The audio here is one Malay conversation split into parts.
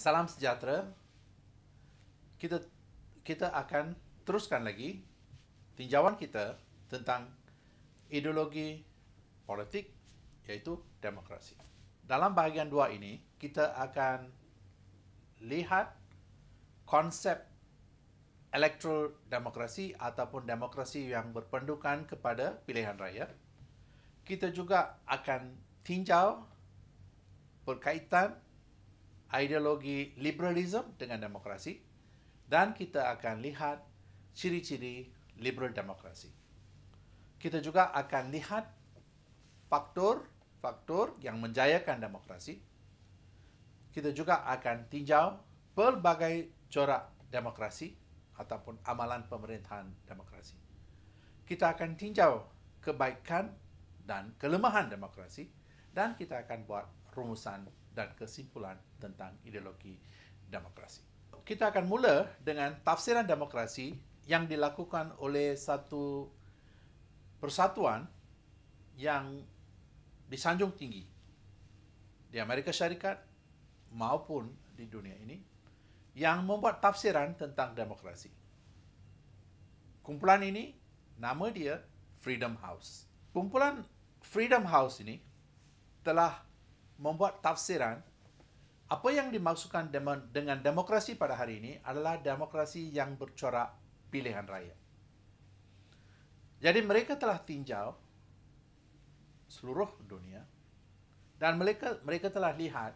salam sejahtera. Kita kita akan teruskan lagi tinjauan kita tentang ideologi politik iaitu demokrasi. Dalam bahagian dua ini, kita akan lihat konsep electoral demokrasi ataupun demokrasi yang berpendukan kepada pilihan raya. Kita juga akan tinjau berkaitan ideologi liberalisme dengan demokrasi dan kita akan lihat ciri-ciri liberal demokrasi. Kita juga akan lihat faktor-faktor yang menjayakan demokrasi. Kita juga akan tinjau pelbagai corak demokrasi ataupun amalan pemerintahan demokrasi. Kita akan tinjau kebaikan dan kelemahan demokrasi dan kita akan buat rumusan dan kesimpulan tentang ideologi demokrasi. Kita akan mula dengan tafsiran demokrasi yang dilakukan oleh satu persatuan yang disanjung tinggi di Amerika Syarikat maupun di dunia ini yang membuat tafsiran tentang demokrasi. Kumpulan ini nama dia Freedom House. Kumpulan Freedom House ini telah membuat tafsiran apa yang dimaksudkan dengan demokrasi pada hari ini adalah demokrasi yang bercorak pilihan raya. Jadi mereka telah tinjau seluruh dunia dan mereka mereka telah lihat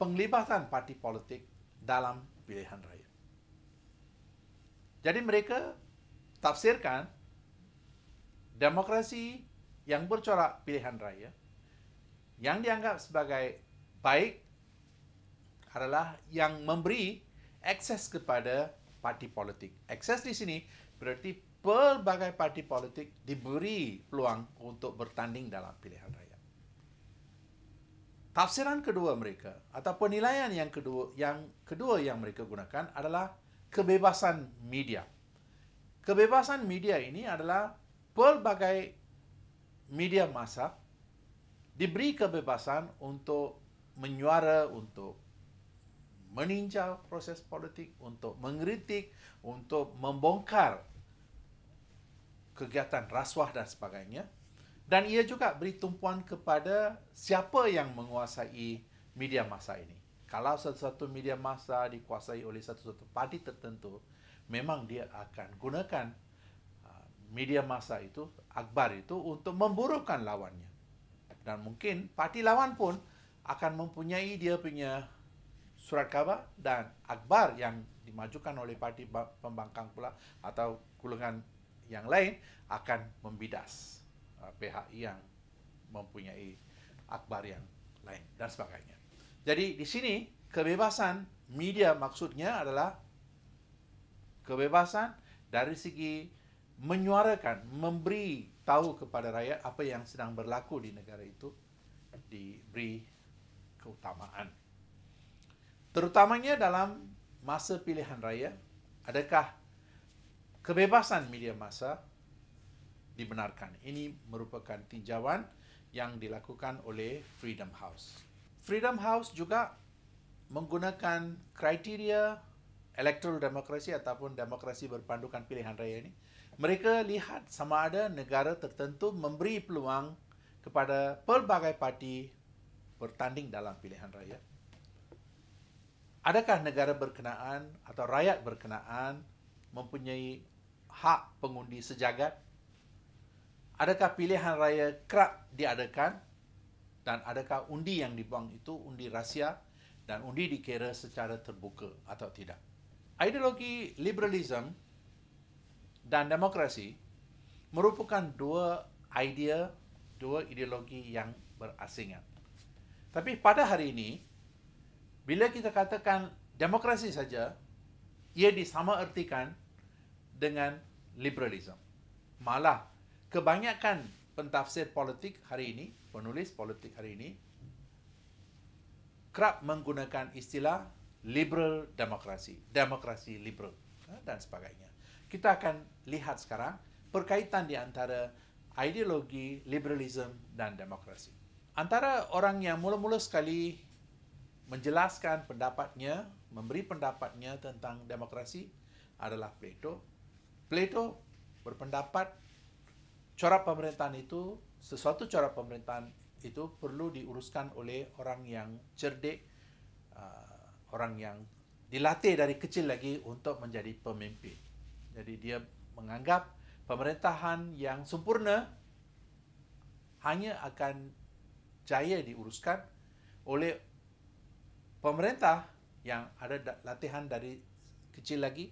penglibatan parti politik dalam pilihan raya. Jadi mereka tafsirkan demokrasi yang bercorak pilihan raya yang dianggap sebagai baik adalah yang memberi akses kepada parti politik. Akses di sini berarti pelbagai parti politik diberi peluang untuk bertanding dalam pilihan raya. Tafsiran kedua mereka atau penilaian yang kedua yang kedua yang mereka gunakan adalah kebebasan media. Kebebasan media ini adalah pelbagai media massa diberi kebebasan untuk menyuara, untuk meninjau proses politik, untuk mengkritik, untuk membongkar kegiatan rasuah dan sebagainya. Dan ia juga beri tumpuan kepada siapa yang menguasai media masa ini. Kalau satu-satu media masa dikuasai oleh satu-satu parti tertentu, memang dia akan gunakan uh, media masa itu, akbar itu untuk memburukkan lawannya dan mungkin parti lawan pun akan mempunyai dia punya surat khabar dan akhbar yang dimajukan oleh parti pembangkang pula atau golongan yang lain akan membidas uh, pihak yang mempunyai akhbar yang lain dan sebagainya. Jadi di sini kebebasan media maksudnya adalah kebebasan dari segi menyuarakan, memberi tahu kepada rakyat apa yang sedang berlaku di negara itu diberi keutamaan. Terutamanya dalam masa pilihan raya, adakah kebebasan media masa dibenarkan? Ini merupakan tinjauan yang dilakukan oleh Freedom House. Freedom House juga menggunakan kriteria electoral democracy ataupun demokrasi berpandukan pilihan raya ini mereka lihat sama ada negara tertentu memberi peluang kepada pelbagai parti bertanding dalam pilihan raya. Adakah negara berkenaan atau rakyat berkenaan mempunyai hak pengundi sejagat? Adakah pilihan raya kerap diadakan? Dan adakah undi yang dibuang itu undi rahsia dan undi dikira secara terbuka atau tidak? Ideologi liberalisme dan demokrasi merupakan dua idea, dua ideologi yang berasingan. Tapi pada hari ini, bila kita katakan demokrasi saja, ia disamaertikan dengan liberalisme. Malah, kebanyakan pentafsir politik hari ini, penulis politik hari ini, kerap menggunakan istilah liberal demokrasi, demokrasi liberal ha, dan sebagainya kita akan lihat sekarang perkaitan di antara ideologi liberalisme dan demokrasi. Antara orang yang mula-mula sekali menjelaskan pendapatnya, memberi pendapatnya tentang demokrasi adalah Plato. Plato berpendapat corak pemerintahan itu, sesuatu corak pemerintahan itu perlu diuruskan oleh orang yang cerdik, uh, orang yang dilatih dari kecil lagi untuk menjadi pemimpin. Jadi dia menganggap pemerintahan yang sempurna hanya akan jaya diuruskan oleh pemerintah yang ada latihan dari kecil lagi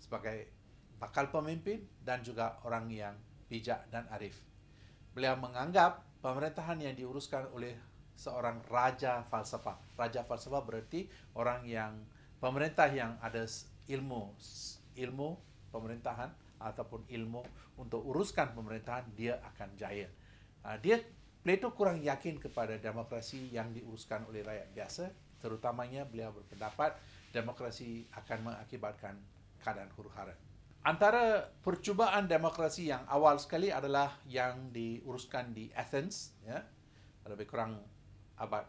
sebagai bakal pemimpin dan juga orang yang bijak dan arif. Beliau menganggap pemerintahan yang diuruskan oleh seorang raja falsafah. Raja falsafah berarti orang yang pemerintah yang ada ilmu ilmu pemerintahan ataupun ilmu untuk uruskan pemerintahan dia akan jaya. Ah, dia Plato kurang yakin kepada demokrasi yang diuruskan oleh rakyat biasa, terutamanya beliau berpendapat demokrasi akan mengakibatkan keadaan huru-hara. Antara percubaan demokrasi yang awal sekali adalah yang diuruskan di Athens, ya, lebih kurang abad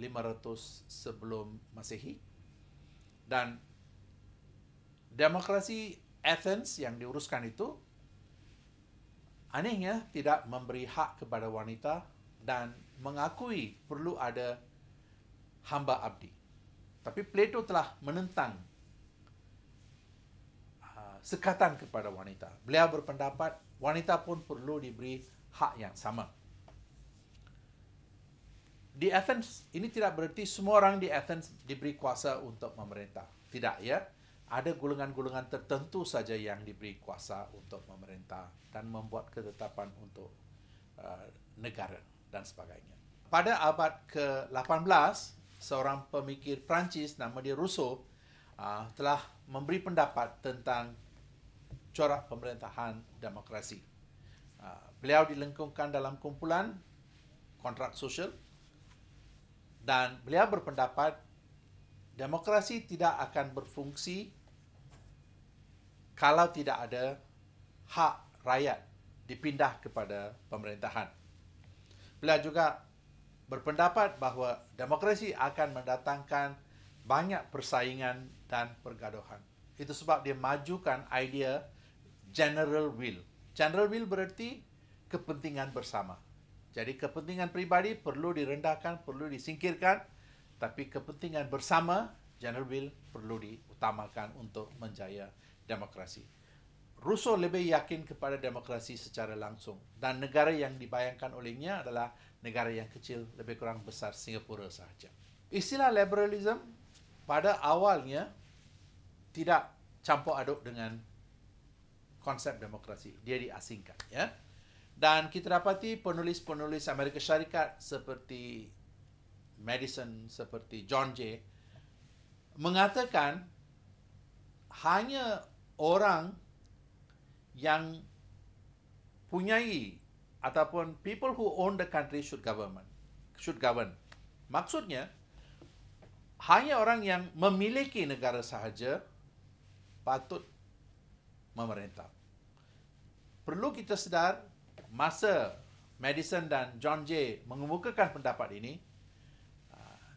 500 eh, sebelum Masehi. Dan demokrasi Athens yang diuruskan itu anehnya tidak memberi hak kepada wanita dan mengakui perlu ada hamba abdi. Tapi Plato telah menentang uh, sekatan kepada wanita. Beliau berpendapat wanita pun perlu diberi hak yang sama. Di Athens, ini tidak berarti semua orang di Athens diberi kuasa untuk memerintah. Tidak ya ada golongan-golongan tertentu saja yang diberi kuasa untuk memerintah dan membuat ketetapan untuk uh, negara dan sebagainya. Pada abad ke-18, seorang pemikir Perancis nama dia Rousseau uh, telah memberi pendapat tentang corak pemerintahan demokrasi. Uh, beliau dilengkungkan dalam kumpulan kontrak sosial dan beliau berpendapat demokrasi tidak akan berfungsi kalau tidak ada hak rakyat dipindah kepada pemerintahan. Beliau juga berpendapat bahawa demokrasi akan mendatangkan banyak persaingan dan pergaduhan. Itu sebab dia majukan idea general will. General will bererti kepentingan bersama. Jadi kepentingan pribadi perlu direndahkan, perlu disingkirkan. Tapi kepentingan bersama, general will perlu diutamakan untuk menjaya demokrasi. Rousseau lebih yakin kepada demokrasi secara langsung dan negara yang dibayangkan olehnya adalah negara yang kecil lebih kurang besar Singapura sahaja. Istilah liberalism pada awalnya tidak campur aduk dengan konsep demokrasi. Dia diasingkan. Ya? Dan kita dapati penulis-penulis Amerika Syarikat seperti Madison, seperti John Jay mengatakan hanya orang yang punyai ataupun people who own the country should government should govern. Maksudnya hanya orang yang memiliki negara sahaja patut memerintah. Perlu kita sedar masa Madison dan John Jay mengemukakan pendapat ini,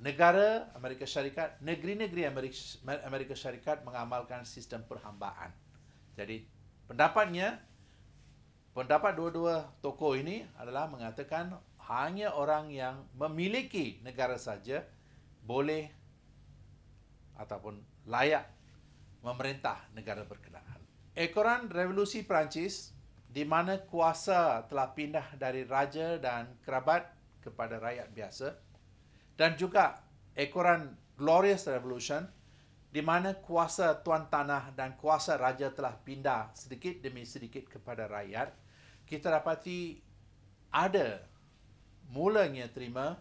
negara Amerika Syarikat, negeri-negeri Amerika Amerika Syarikat mengamalkan sistem perhambaan. Jadi pendapatnya, pendapat dua-dua tokoh ini adalah mengatakan hanya orang yang memiliki negara saja boleh ataupun layak memerintah negara berkenaan. Ekoran Revolusi Perancis di mana kuasa telah pindah dari raja dan kerabat kepada rakyat biasa, dan juga ekoran Glorious Revolution di mana kuasa tuan tanah dan kuasa raja telah pindah sedikit demi sedikit kepada rakyat, kita dapati ada mulanya terima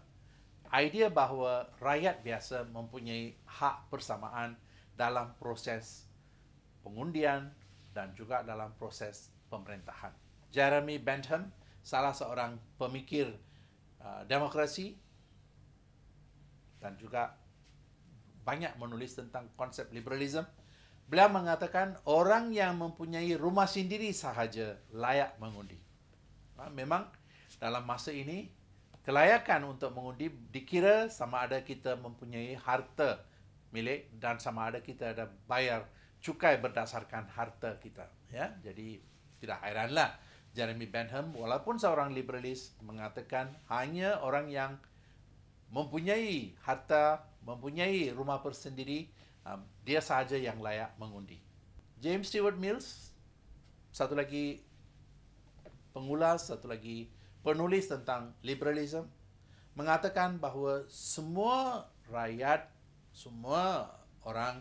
idea bahawa rakyat biasa mempunyai hak persamaan dalam proses pengundian dan juga dalam proses pemerintahan. Jeremy Bentham, salah seorang pemikir uh, demokrasi dan juga banyak menulis tentang konsep liberalisme, Beliau mengatakan orang yang mempunyai rumah sendiri sahaja layak mengundi. Ha, memang dalam masa ini kelayakan untuk mengundi dikira sama ada kita mempunyai harta milik dan sama ada kita ada bayar cukai berdasarkan harta kita. Ya, jadi tidak hairanlah Jeremy Bentham walaupun seorang liberalis mengatakan hanya orang yang mempunyai harta, mempunyai rumah persendiri, um, dia sahaja yang layak mengundi. James Stewart Mills, satu lagi pengulas, satu lagi penulis tentang liberalism, mengatakan bahawa semua rakyat, semua orang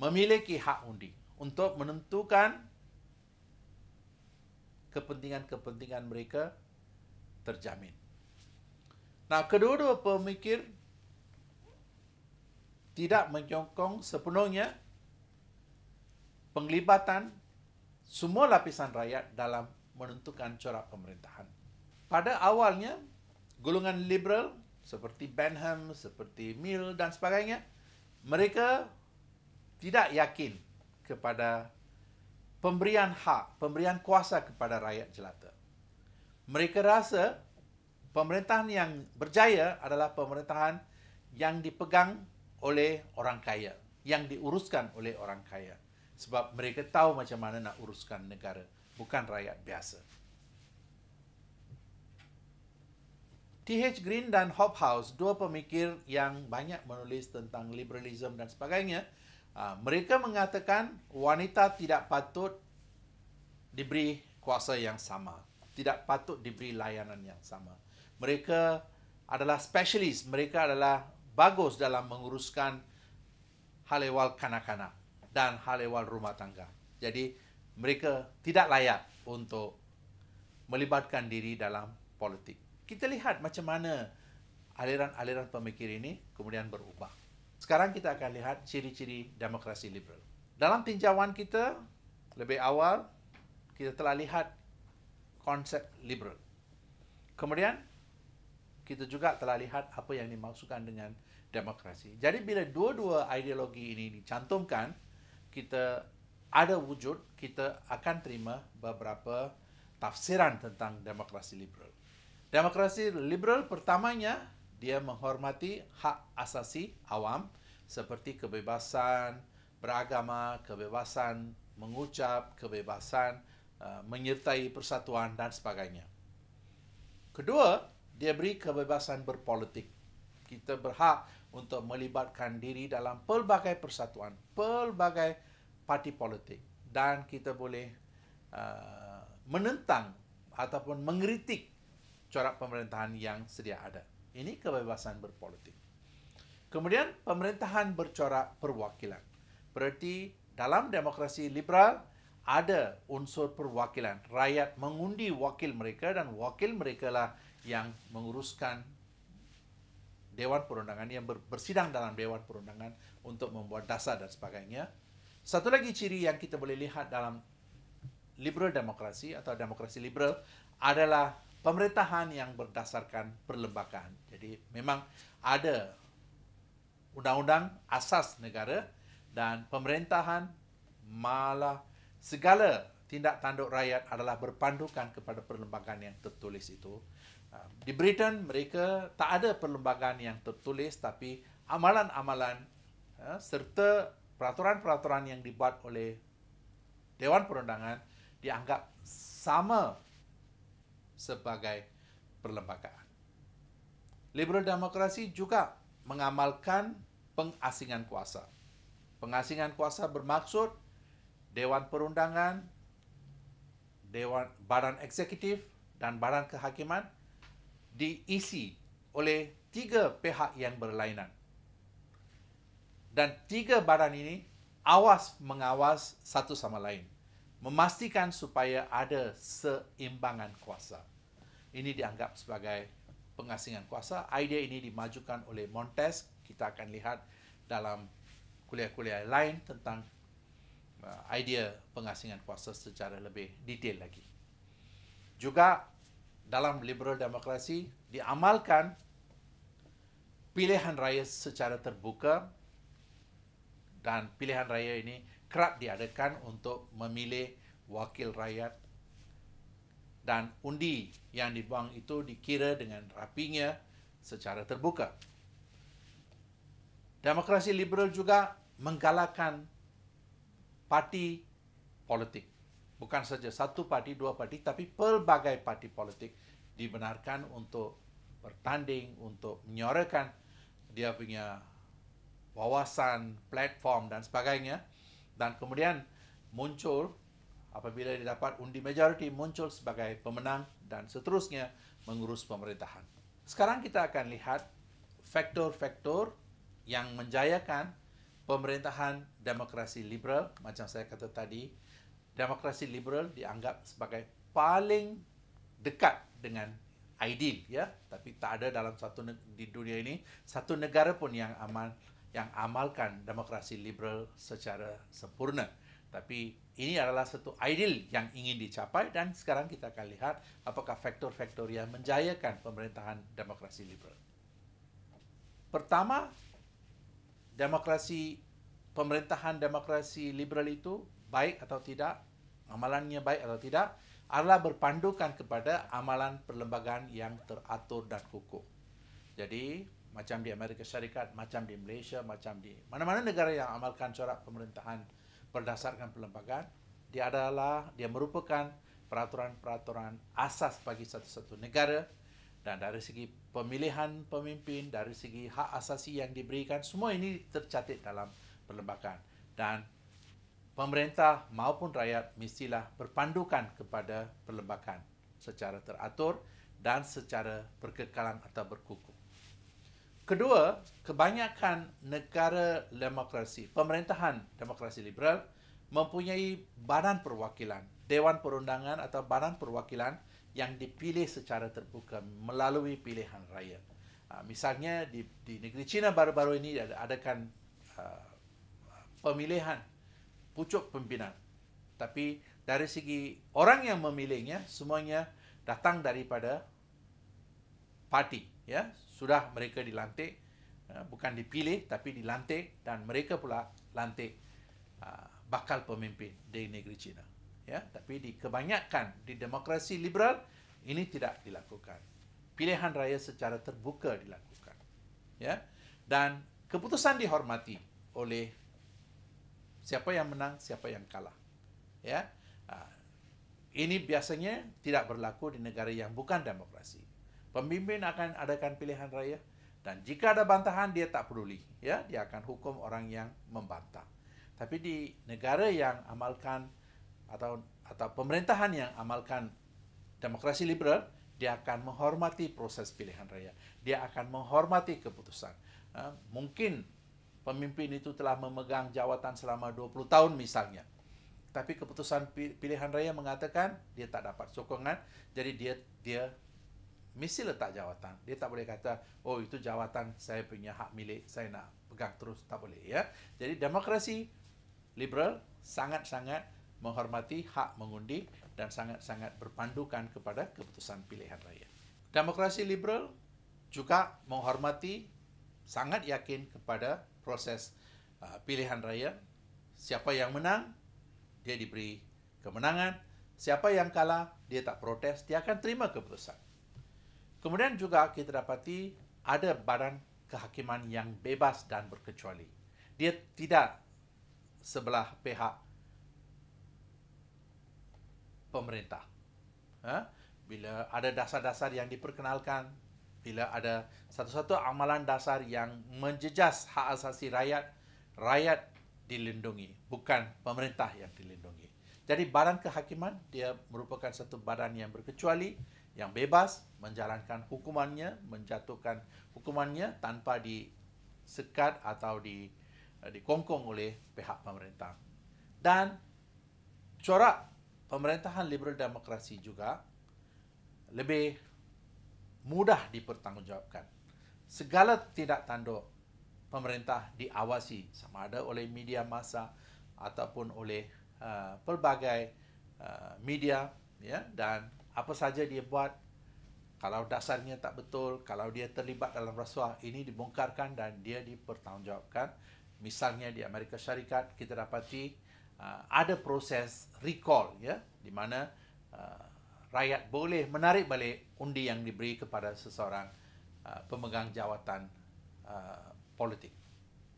memiliki hak undi untuk menentukan kepentingan-kepentingan mereka terjamin. Nah, kedua-dua pemikir tidak menyokong sepenuhnya penglibatan semua lapisan rakyat dalam menentukan corak pemerintahan. Pada awalnya, golongan liberal seperti Benham, seperti Mill dan sebagainya, mereka tidak yakin kepada pemberian hak, pemberian kuasa kepada rakyat jelata. Mereka rasa pemerintahan yang berjaya adalah pemerintahan yang dipegang oleh orang kaya, yang diuruskan oleh orang kaya. Sebab mereka tahu macam mana nak uruskan negara, bukan rakyat biasa. T.H. Green dan Hobhouse, dua pemikir yang banyak menulis tentang liberalism dan sebagainya, ah, mereka mengatakan wanita tidak patut diberi kuasa yang sama, tidak patut diberi layanan yang sama mereka adalah specialist, mereka adalah bagus dalam menguruskan hal ehwal kanak-kanak dan hal ehwal rumah tangga. Jadi mereka tidak layak untuk melibatkan diri dalam politik. Kita lihat macam mana aliran-aliran pemikir ini kemudian berubah. Sekarang kita akan lihat ciri-ciri demokrasi liberal. Dalam tinjauan kita lebih awal kita telah lihat konsep liberal. Kemudian kita juga telah lihat apa yang dimaksudkan dengan demokrasi. Jadi bila dua-dua ideologi ini dicantumkan, kita ada wujud, kita akan terima beberapa tafsiran tentang demokrasi liberal. Demokrasi liberal pertamanya, dia menghormati hak asasi awam seperti kebebasan beragama, kebebasan mengucap, kebebasan uh, menyertai persatuan dan sebagainya. Kedua, dia beri kebebasan berpolitik. Kita berhak untuk melibatkan diri dalam pelbagai persatuan, pelbagai parti politik dan kita boleh uh, menentang ataupun mengkritik corak pemerintahan yang sedia ada. Ini kebebasan berpolitik. Kemudian pemerintahan bercorak perwakilan. Bererti dalam demokrasi liberal ada unsur perwakilan. Rakyat mengundi wakil mereka dan wakil mereka lah yang menguruskan Dewan Perundangan yang bersidang dalam Dewan Perundangan untuk membuat dasar dan sebagainya. Satu lagi ciri yang kita boleh lihat dalam liberal demokrasi atau demokrasi liberal adalah pemerintahan yang berdasarkan perlembagaan. Jadi memang ada undang-undang asas negara dan pemerintahan malah segala tindak tanduk rakyat adalah berpandukan kepada perlembagaan yang tertulis itu di Britain mereka tak ada perlembagaan yang tertulis tapi amalan-amalan ya, serta peraturan-peraturan yang dibuat oleh Dewan Perundangan dianggap sama sebagai perlembagaan. Liberal demokrasi juga mengamalkan pengasingan kuasa. Pengasingan kuasa bermaksud Dewan Perundangan, Dewan Badan Eksekutif dan Badan Kehakiman diisi oleh tiga pihak yang berlainan. Dan tiga badan ini awas mengawas satu sama lain. Memastikan supaya ada seimbangan kuasa. Ini dianggap sebagai pengasingan kuasa. Idea ini dimajukan oleh Montes. Kita akan lihat dalam kuliah-kuliah lain tentang uh, idea pengasingan kuasa secara lebih detail lagi. Juga dalam liberal demokrasi diamalkan pilihan raya secara terbuka dan pilihan raya ini kerap diadakan untuk memilih wakil rakyat dan undi yang dibuang itu dikira dengan rapinya secara terbuka. Demokrasi liberal juga menggalakkan parti politik bukan saja satu parti, dua parti, tapi pelbagai parti politik dibenarkan untuk bertanding, untuk menyorakan dia punya wawasan, platform dan sebagainya. Dan kemudian muncul apabila dia dapat undi majoriti muncul sebagai pemenang dan seterusnya mengurus pemerintahan. Sekarang kita akan lihat faktor-faktor yang menjayakan pemerintahan demokrasi liberal macam saya kata tadi demokrasi liberal dianggap sebagai paling dekat dengan ideal ya tapi tak ada dalam satu di dunia ini satu negara pun yang aman yang amalkan demokrasi liberal secara sempurna tapi ini adalah satu ideal yang ingin dicapai dan sekarang kita akan lihat apakah faktor-faktor yang menjayakan pemerintahan demokrasi liberal pertama demokrasi pemerintahan demokrasi liberal itu baik atau tidak, amalannya baik atau tidak, adalah berpandukan kepada amalan perlembagaan yang teratur dan kukuh. Jadi, macam di Amerika Syarikat, macam di Malaysia, macam di mana-mana negara yang amalkan corak pemerintahan berdasarkan perlembagaan, dia adalah, dia merupakan peraturan-peraturan asas bagi satu-satu negara dan dari segi pemilihan pemimpin, dari segi hak asasi yang diberikan, semua ini tercatat dalam perlembagaan. Dan pemerintah maupun rakyat mestilah berpandukan kepada perlembagaan secara teratur dan secara berkekalan atau berkuku. Kedua, kebanyakan negara demokrasi, pemerintahan demokrasi liberal mempunyai badan perwakilan, dewan perundangan atau badan perwakilan yang dipilih secara terbuka melalui pilihan raya. Ah, misalnya di, di negeri China baru-baru ini ada adakan uh, pemilihan pucuk pimpinan. Tapi dari segi orang yang memilihnya semuanya datang daripada parti ya sudah mereka dilantik ya, bukan dipilih tapi dilantik dan mereka pula lantik uh, bakal pemimpin di negeri China ya tapi di kebanyakan di demokrasi liberal ini tidak dilakukan pilihan raya secara terbuka dilakukan ya dan keputusan dihormati oleh siapa yang menang, siapa yang kalah. Ya. Ah, ini biasanya tidak berlaku di negara yang bukan demokrasi. Pemimpin akan adakan pilihan raya dan jika ada bantahan dia tak peduli, ya, dia akan hukum orang yang membantah. Tapi di negara yang amalkan atau atau pemerintahan yang amalkan demokrasi liberal, dia akan menghormati proses pilihan raya. Dia akan menghormati keputusan. Ah, mungkin pemimpin itu telah memegang jawatan selama 20 tahun misalnya. Tapi keputusan pilihan raya mengatakan dia tak dapat sokongan, jadi dia dia mesti letak jawatan. Dia tak boleh kata, oh itu jawatan saya punya hak milik, saya nak pegang terus, tak boleh. ya. Jadi demokrasi liberal sangat-sangat menghormati hak mengundi dan sangat-sangat berpandukan kepada keputusan pilihan raya. Demokrasi liberal juga menghormati sangat yakin kepada proses uh, pilihan raya. Siapa yang menang, dia diberi kemenangan. Siapa yang kalah, dia tak protes, dia akan terima keputusan. Kemudian juga kita dapati ada badan kehakiman yang bebas dan berkecuali. Dia tidak sebelah pihak pemerintah. Ha? Bila ada dasar-dasar yang diperkenalkan, bila ada satu-satu amalan dasar yang menjejas hak asasi rakyat, rakyat dilindungi, bukan pemerintah yang dilindungi. Jadi badan kehakiman dia merupakan satu badan yang berkecuali, yang bebas menjalankan hukumannya, menjatuhkan hukumannya tanpa disekat atau di eh, dikongkong oleh pihak pemerintah. Dan corak pemerintahan liberal demokrasi juga lebih mudah dipertanggungjawabkan. Segala tidak tanduk pemerintah diawasi sama ada oleh media massa ataupun oleh uh, pelbagai uh, media ya dan apa saja dia buat kalau dasarnya tak betul, kalau dia terlibat dalam rasuah ini dibongkarkan dan dia dipertanggungjawabkan. Misalnya di Amerika Syarikat kita dapati uh, ada proses recall ya di mana uh, rakyat boleh menarik balik undi yang diberi kepada seseorang uh, pemegang jawatan uh, politik.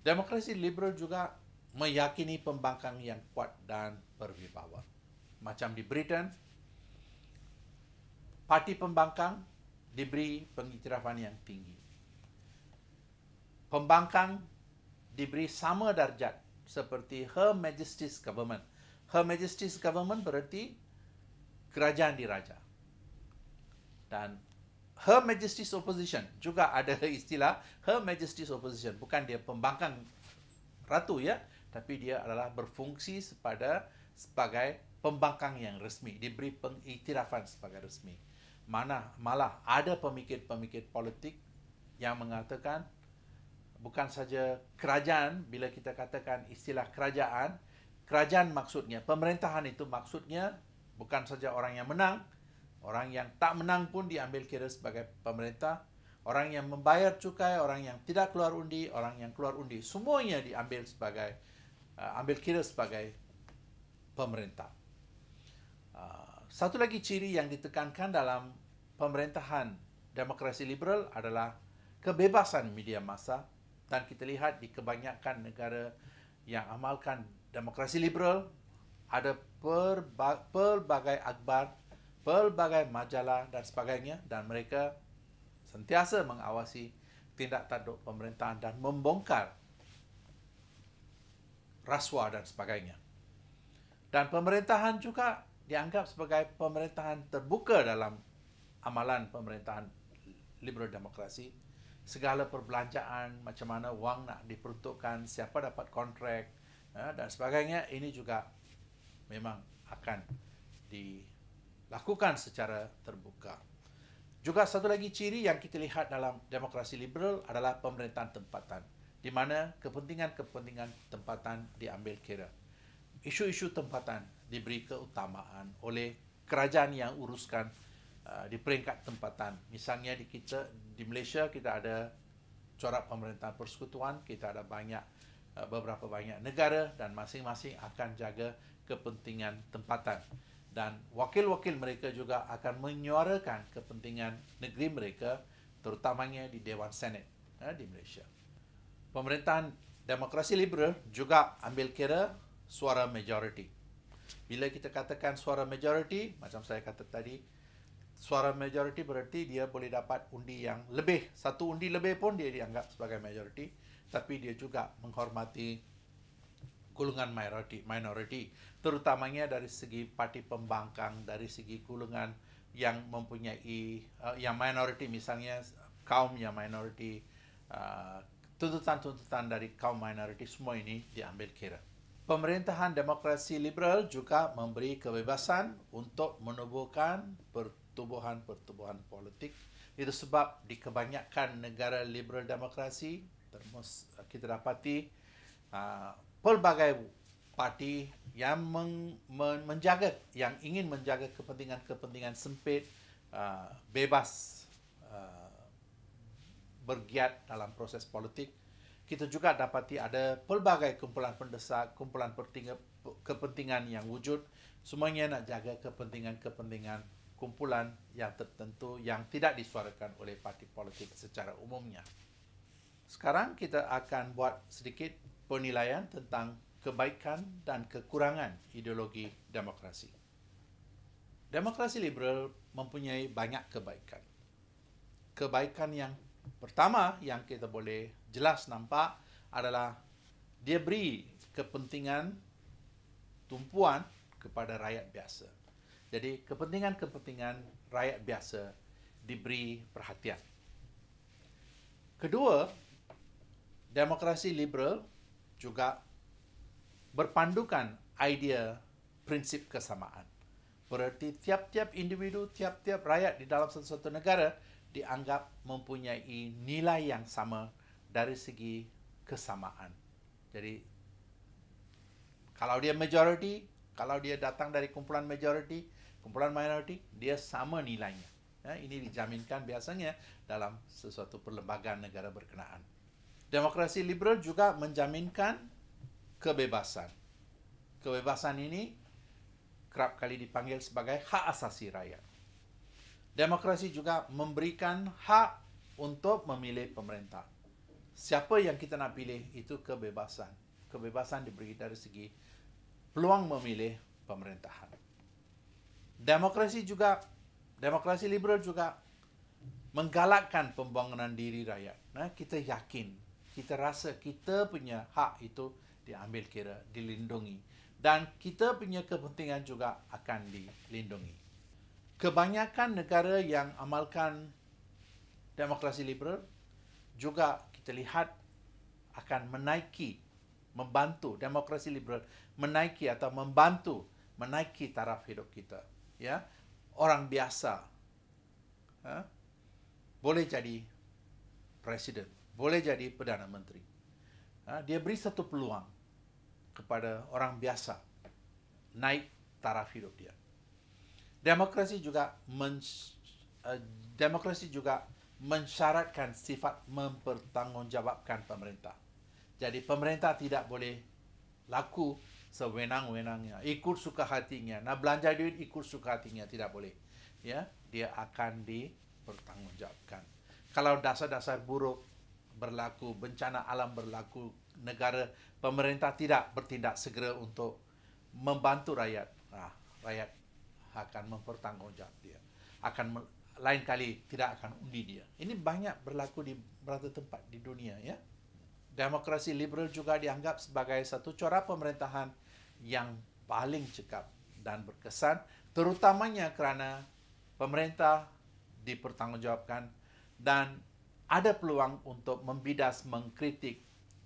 Demokrasi liberal juga meyakini pembangkang yang kuat dan berwibawa. Macam di Britain, parti pembangkang diberi pengiktirafan yang tinggi. Pembangkang diberi sama darjat seperti Her Majesty's Government. Her Majesty's Government berarti kerajaan diraja. Dan Her Majesty's Opposition juga ada istilah Her Majesty's Opposition. Bukan dia pembangkang ratu ya, tapi dia adalah berfungsi sepada sebagai pembangkang yang resmi. Diberi pengiktirafan sebagai resmi. Mana malah ada pemikir-pemikir politik yang mengatakan bukan saja kerajaan bila kita katakan istilah kerajaan kerajaan maksudnya pemerintahan itu maksudnya bukan saja orang yang menang, orang yang tak menang pun diambil kira sebagai pemerintah, orang yang membayar cukai, orang yang tidak keluar undi, orang yang keluar undi, semuanya diambil sebagai uh, ambil kira sebagai pemerintah. Uh, satu lagi ciri yang ditekankan dalam pemerintahan demokrasi liberal adalah kebebasan media massa dan kita lihat di kebanyakan negara yang amalkan demokrasi liberal ada perba- pelbagai akhbar, pelbagai majalah dan sebagainya dan mereka sentiasa mengawasi tindak tanduk pemerintahan dan membongkar rasuah dan sebagainya. Dan pemerintahan juga dianggap sebagai pemerintahan terbuka dalam amalan pemerintahan liberal demokrasi. Segala perbelanjaan, macam mana wang nak diperuntukkan, siapa dapat kontrak eh, dan sebagainya, ini juga memang akan dilakukan secara terbuka. Juga satu lagi ciri yang kita lihat dalam demokrasi liberal adalah pemerintahan tempatan di mana kepentingan-kepentingan tempatan diambil kira. Isu-isu tempatan diberi keutamaan oleh kerajaan yang uruskan uh, di peringkat tempatan. Misalnya di kita di Malaysia kita ada corak pemerintahan persekutuan, kita ada banyak uh, beberapa banyak negara dan masing-masing akan jaga kepentingan tempatan dan wakil-wakil mereka juga akan menyuarakan kepentingan negeri mereka terutamanya di Dewan Senat eh, di Malaysia. Pemerintahan demokrasi liberal juga ambil kira suara majoriti. Bila kita katakan suara majoriti, macam saya kata tadi, suara majoriti berarti dia boleh dapat undi yang lebih. Satu undi lebih pun dia dianggap sebagai majoriti. Tapi dia juga menghormati golongan minoriti. Minority terutamanya dari segi parti pembangkang, dari segi gulungan yang mempunyai uh, yang minoriti, misalnya kaum yang minority eh, tuntutan-tuntutan uh, dari kaum minoriti semua ini diambil kira. Pemerintahan demokrasi liberal juga memberi kebebasan untuk menubuhkan pertubuhan-pertubuhan politik. Itu sebab di kebanyakan negara liberal demokrasi termasuk kita dapati uh, pelbagai parti yang meng, men, menjaga yang ingin menjaga kepentingan-kepentingan sempit uh, bebas uh, bergiat dalam proses politik kita juga dapati ada pelbagai kumpulan pendesak kumpulan pertinga, kepentingan yang wujud semuanya nak jaga kepentingan-kepentingan kumpulan yang tertentu yang tidak disuarakan oleh parti politik secara umumnya sekarang kita akan buat sedikit penilaian tentang kebaikan dan kekurangan ideologi demokrasi. Demokrasi liberal mempunyai banyak kebaikan. Kebaikan yang pertama yang kita boleh jelas nampak adalah dia beri kepentingan tumpuan kepada rakyat biasa. Jadi kepentingan-kepentingan rakyat biasa diberi perhatian. Kedua, demokrasi liberal juga berpandukan idea prinsip kesamaan. Bererti tiap-tiap individu, tiap-tiap rakyat di dalam sesuatu negara dianggap mempunyai nilai yang sama dari segi kesamaan. Jadi, kalau dia majoriti kalau dia datang dari kumpulan majoriti kumpulan minoriti dia sama nilainya. Ya, ini dijaminkan biasanya dalam sesuatu perlembagaan negara berkenaan. Demokrasi liberal juga menjaminkan kebebasan. Kebebasan ini kerap kali dipanggil sebagai hak asasi rakyat. Demokrasi juga memberikan hak untuk memilih pemerintah. Siapa yang kita nak pilih itu kebebasan. Kebebasan diberi dari segi peluang memilih pemerintahan. Demokrasi juga, demokrasi liberal juga menggalakkan pembangunan diri rakyat. Nah, kita yakin, kita rasa kita punya hak itu diambil kira dilindungi dan kita punya kepentingan juga akan dilindungi. Kebanyakan negara yang amalkan demokrasi liberal juga kita lihat akan menaiki membantu demokrasi liberal menaiki atau membantu menaiki taraf hidup kita ya orang biasa ha? boleh jadi presiden boleh jadi perdana menteri ha? dia beri satu peluang kepada orang biasa naik taraf hidup dia. Demokrasi juga men, eh, demokrasi juga mensyaratkan sifat mempertanggungjawabkan pemerintah. Jadi pemerintah tidak boleh laku sewenang-wenangnya, ikut suka hatinya. Nak belanja duit ikut suka hatinya tidak boleh. Ya, dia akan dipertanggungjawabkan. Kalau dasar-dasar buruk berlaku, bencana alam berlaku, negara pemerintah tidak bertindak segera untuk membantu rakyat, nah, rakyat akan mempertanggungjawab dia. Akan lain kali tidak akan undi dia. Ini banyak berlaku di beratus tempat di dunia ya. Demokrasi liberal juga dianggap sebagai satu corak pemerintahan yang paling cekap dan berkesan terutamanya kerana pemerintah dipertanggungjawabkan dan ada peluang untuk membidas mengkritik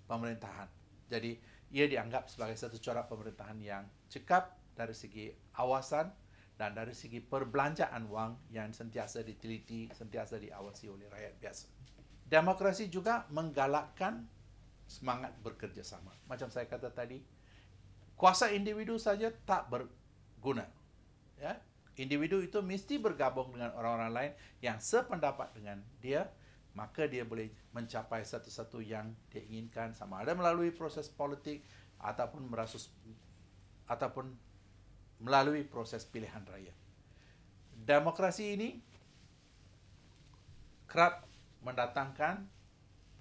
pemerintahan jadi ia dianggap sebagai satu corak pemerintahan yang cekap dari segi awasan dan dari segi perbelanjaan wang yang sentiasa diteliti, sentiasa diawasi oleh rakyat biasa. Demokrasi juga menggalakkan semangat bekerjasama. Macam saya kata tadi, kuasa individu saja tak berguna. Ya? Individu itu mesti bergabung dengan orang-orang lain yang sependapat dengan dia maka dia boleh mencapai satu-satu yang dia inginkan sama ada melalui proses politik ataupun merasus ataupun melalui proses pilihan raya. Demokrasi ini kerap mendatangkan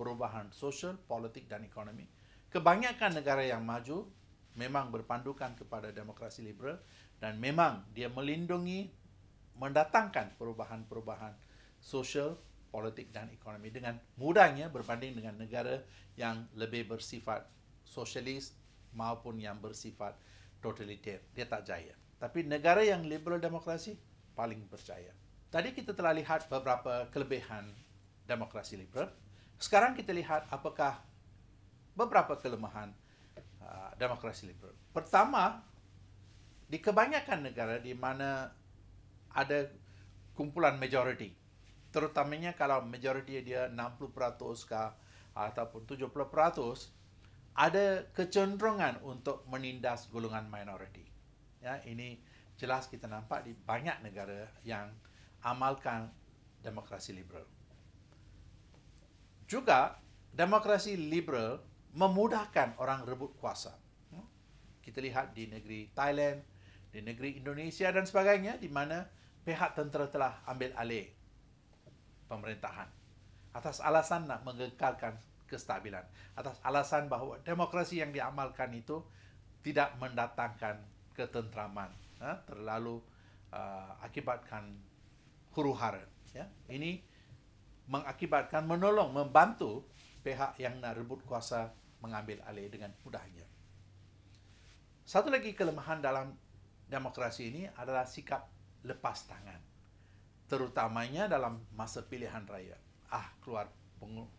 perubahan sosial, politik dan ekonomi. Kebanyakan negara yang maju memang berpandukan kepada demokrasi liberal dan memang dia melindungi mendatangkan perubahan-perubahan sosial, politik dan ekonomi dengan mudahnya berbanding dengan negara yang lebih bersifat sosialis maupun yang bersifat totaliter. Dia tak jaya. Tapi negara yang liberal demokrasi paling berjaya. Tadi kita telah lihat beberapa kelebihan demokrasi liberal. Sekarang kita lihat apakah beberapa kelemahan uh, demokrasi liberal. Pertama, di kebanyakan negara di mana ada kumpulan majoriti terutamanya kalau majoriti dia 60% ke ataupun 70% ada kecenderungan untuk menindas golongan minoriti. Ya, ini jelas kita nampak di banyak negara yang amalkan demokrasi liberal. Juga demokrasi liberal memudahkan orang rebut kuasa. Kita lihat di negeri Thailand, di negeri Indonesia dan sebagainya di mana pihak tentera telah ambil alih pemerintahan atas alasan nak mengekalkan kestabilan atas alasan bahawa demokrasi yang diamalkan itu tidak mendatangkan ketentraman ha? terlalu uh, akibatkan huru-hara ya ini mengakibatkan menolong membantu pihak yang nak rebut kuasa mengambil alih dengan mudahnya satu lagi kelemahan dalam demokrasi ini adalah sikap lepas tangan terutamanya dalam masa pilihan raya. Ah, keluar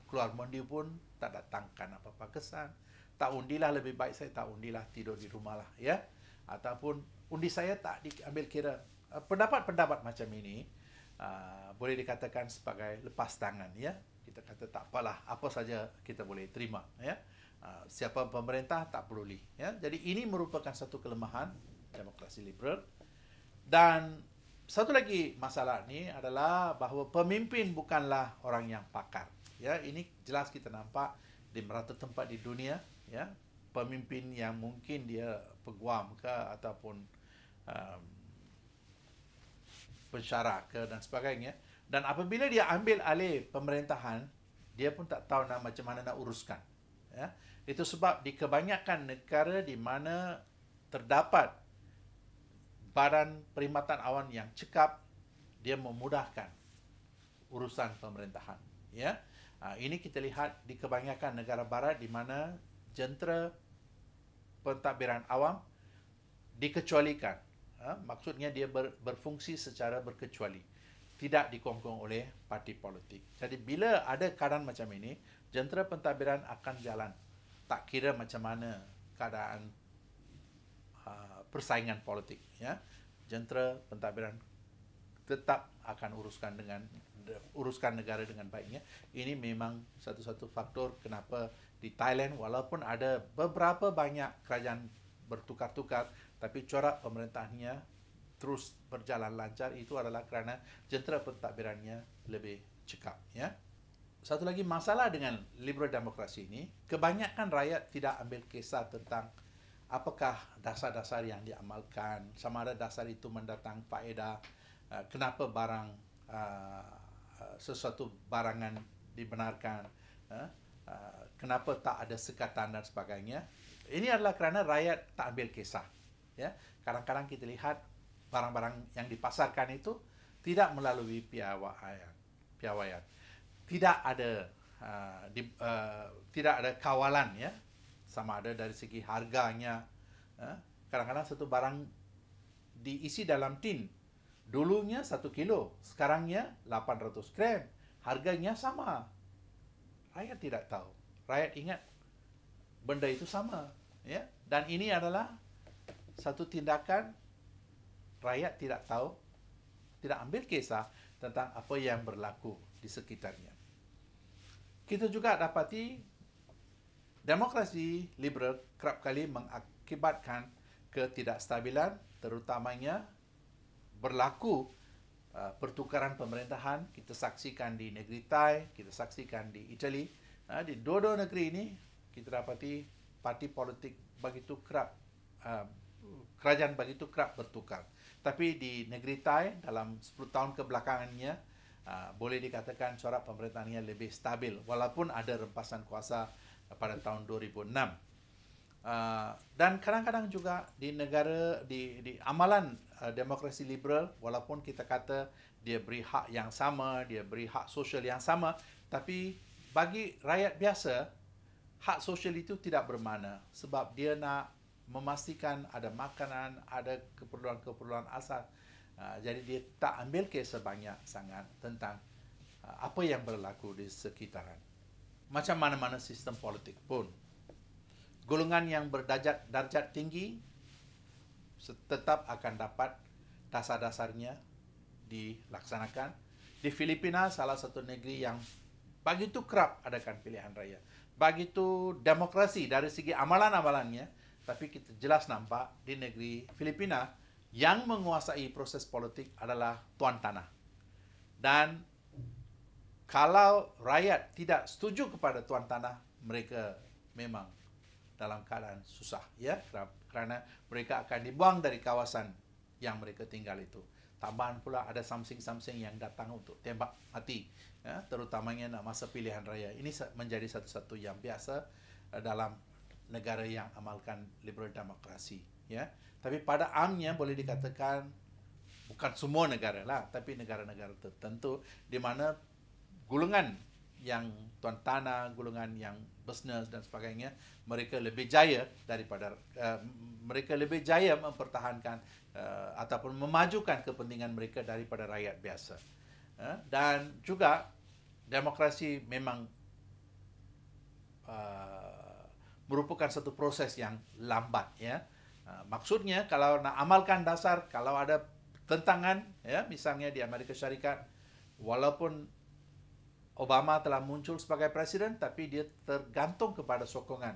keluar mondi pun tak datangkan apa-apa kesan. Tak undilah lebih baik saya tak undilah tidur di rumah lah ya. Ataupun undi saya tak diambil kira. Ah, pendapat-pendapat macam ini uh, boleh dikatakan sebagai lepas tangan ya. Kita kata tak apalah apa saja kita boleh terima ya. Uh, siapa pemerintah tak peduli ya. Jadi ini merupakan satu kelemahan demokrasi liberal dan satu lagi masalah ni adalah bahawa pemimpin bukanlah orang yang pakar. Ya, ini jelas kita nampak di merata tempat di dunia, ya. Pemimpin yang mungkin dia peguam ke ataupun um, pensyarah ke dan sebagainya. Dan apabila dia ambil alih pemerintahan, dia pun tak tahu nak macam mana nak uruskan. Ya. Itu sebab di kebanyakan negara di mana terdapat badan perkhidmatan awan yang cekap dia memudahkan urusan pemerintahan ya ah, ini kita lihat di kebanyakan negara barat di mana jentera pentadbiran awam dikecualikan ah, maksudnya dia berfungsi secara berkecuali tidak dikongkong oleh parti politik jadi bila ada keadaan macam ini jentera pentadbiran akan jalan tak kira macam mana keadaan persaingan politik ya jentera pentadbiran tetap akan uruskan dengan uruskan negara dengan baiknya ini memang satu-satu faktor kenapa di Thailand walaupun ada beberapa banyak kerajaan bertukar-tukar tapi corak pemerintahnya terus berjalan lancar itu adalah kerana jentera pentadbirannya lebih cekap ya satu lagi masalah dengan liberal demokrasi ini kebanyakan rakyat tidak ambil kisah tentang apakah dasar-dasar yang diamalkan sama ada dasar itu mendatang faedah eh, kenapa barang eh, eh, sesuatu barangan dibenarkan kenapa tak ada sekatan dan sebagainya ini adalah kerana rakyat tak ambil kisah ya kadang-kadang kita lihat barang-barang yang dipasarkan itu tidak melalui piawaian piawaian tidak ada uh, di, uh, tidak ada kawalan ya sama ada dari segi harganya ha? kadang-kadang satu barang diisi dalam tin dulunya satu kilo sekarangnya 800 gram harganya sama rakyat tidak tahu rakyat ingat benda itu sama ya dan ini adalah satu tindakan rakyat tidak tahu tidak ambil kisah tentang apa yang berlaku di sekitarnya kita juga dapati Demokrasi liberal kerap kali mengakibatkan ketidakstabilan terutamanya berlaku uh, pertukaran pemerintahan kita saksikan di negeri Thai, kita saksikan di Itali. Uh, di dua-dua negeri ini kita dapati parti politik begitu kerap uh, kerajaan begitu kerap bertukar. Tapi di negeri Thai dalam 10 tahun kebelakangannya uh, boleh dikatakan corak pemerintahannya lebih stabil walaupun ada rempasan kuasa pada tahun 2006. Uh, ah, dan kadang-kadang juga di negara di, di amalan uh, demokrasi liberal, walaupun kita kata dia beri hak yang sama, dia beri hak sosial yang sama, tapi bagi rakyat biasa hak sosial itu tidak bermana, sebab dia nak memastikan ada makanan, ada keperluan-keperluan asas. Uh, jadi dia tak ambil kes sebanyak sangat tentang uh, apa yang berlaku di sekitaran macam mana-mana sistem politik pun. Golongan yang berdajat darjat tinggi tetap akan dapat dasar-dasarnya dilaksanakan. Di Filipina, salah satu negeri yang begitu kerap adakan pilihan raya. Begitu demokrasi dari segi amalan-amalannya, tapi kita jelas nampak di negeri Filipina yang menguasai proses politik adalah tuan tanah. Dan kalau rakyat tidak setuju kepada tuan tanah mereka memang dalam keadaan susah ya kerana mereka akan dibuang dari kawasan yang mereka tinggal itu tambahan pula ada samsing-samsing yang datang untuk tembak mati ya terutamanya nak masa pilihan raya ini menjadi satu-satu yang biasa eh, dalam negara yang amalkan liberal demokrasi ya tapi pada amnya boleh dikatakan bukan semua negara lah tapi negara-negara tertentu di mana golongan yang tuan tanah, golongan yang business dan sebagainya, mereka lebih jaya daripada uh, mereka lebih jaya mempertahankan uh, ataupun memajukan kepentingan mereka daripada rakyat biasa. Uh, dan juga demokrasi memang uh, merupakan satu proses yang lambat ya. Uh, maksudnya kalau nak amalkan dasar kalau ada tentangan ya misalnya di Amerika Syarikat walaupun Obama telah muncul sebagai presiden tapi dia tergantung kepada sokongan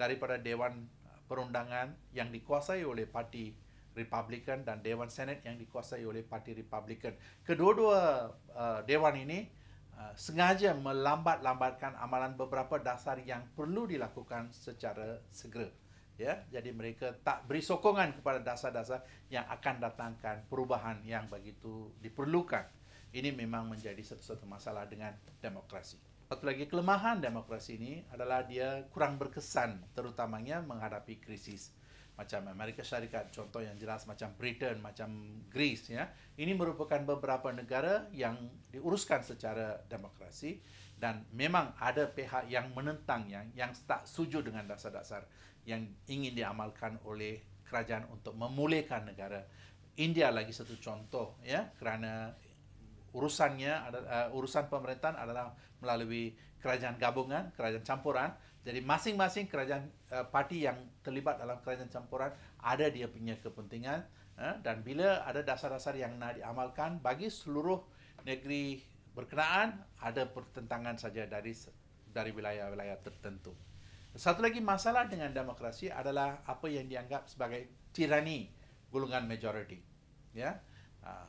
daripada dewan perundangan yang dikuasai oleh parti Republikan dan dewan senat yang dikuasai oleh parti Republikan. Kedua-dua uh, dewan ini uh, sengaja melambat-lambatkan amalan beberapa dasar yang perlu dilakukan secara segera. Ya, jadi mereka tak beri sokongan kepada dasar-dasar yang akan datangkan perubahan yang begitu diperlukan ini memang menjadi satu-satu masalah dengan demokrasi. Satu lagi kelemahan demokrasi ini adalah dia kurang berkesan, terutamanya menghadapi krisis macam Amerika Syarikat, contoh yang jelas macam Britain, macam Greece. Ya. Ini merupakan beberapa negara yang diuruskan secara demokrasi dan memang ada pihak yang menentangnya, yang tak setuju dengan dasar-dasar yang ingin diamalkan oleh kerajaan untuk memulihkan negara. India lagi satu contoh ya kerana urusannya uh, urusan pemerintahan adalah melalui kerajaan gabungan, kerajaan campuran. Jadi masing-masing kerajaan uh, parti yang terlibat dalam kerajaan campuran ada dia punya kepentingan uh, dan bila ada dasar-dasar yang nak diamalkan bagi seluruh negeri berkenaan ada pertentangan saja dari dari wilayah-wilayah tertentu. Satu lagi masalah dengan demokrasi adalah apa yang dianggap sebagai tirani golongan majoriti. Ya. Uh, ah,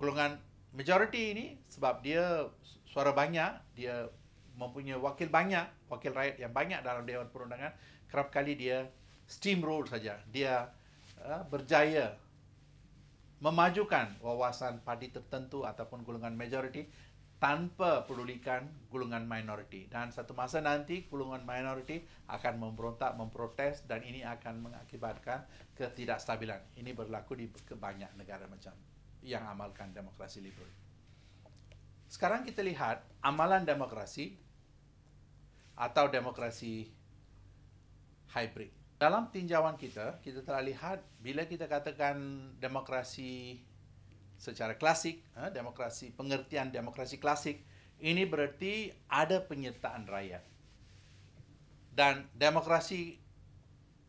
golongan majoriti ini sebab dia suara banyak, dia mempunyai wakil banyak, wakil rakyat yang banyak dalam Dewan Perundangan, kerap kali dia steamroll saja. Dia uh, berjaya memajukan wawasan parti tertentu ataupun golongan majoriti tanpa pedulikan golongan minoriti. Dan satu masa nanti golongan minoriti akan memberontak, memprotes dan ini akan mengakibatkan ketidakstabilan. Ini berlaku di banyak negara macam ini yang amalkan demokrasi liberal. Sekarang kita lihat amalan demokrasi atau demokrasi hybrid. Dalam tinjauan kita, kita telah lihat bila kita katakan demokrasi secara klasik, eh, demokrasi pengertian demokrasi klasik, ini berarti ada penyertaan rakyat. Dan demokrasi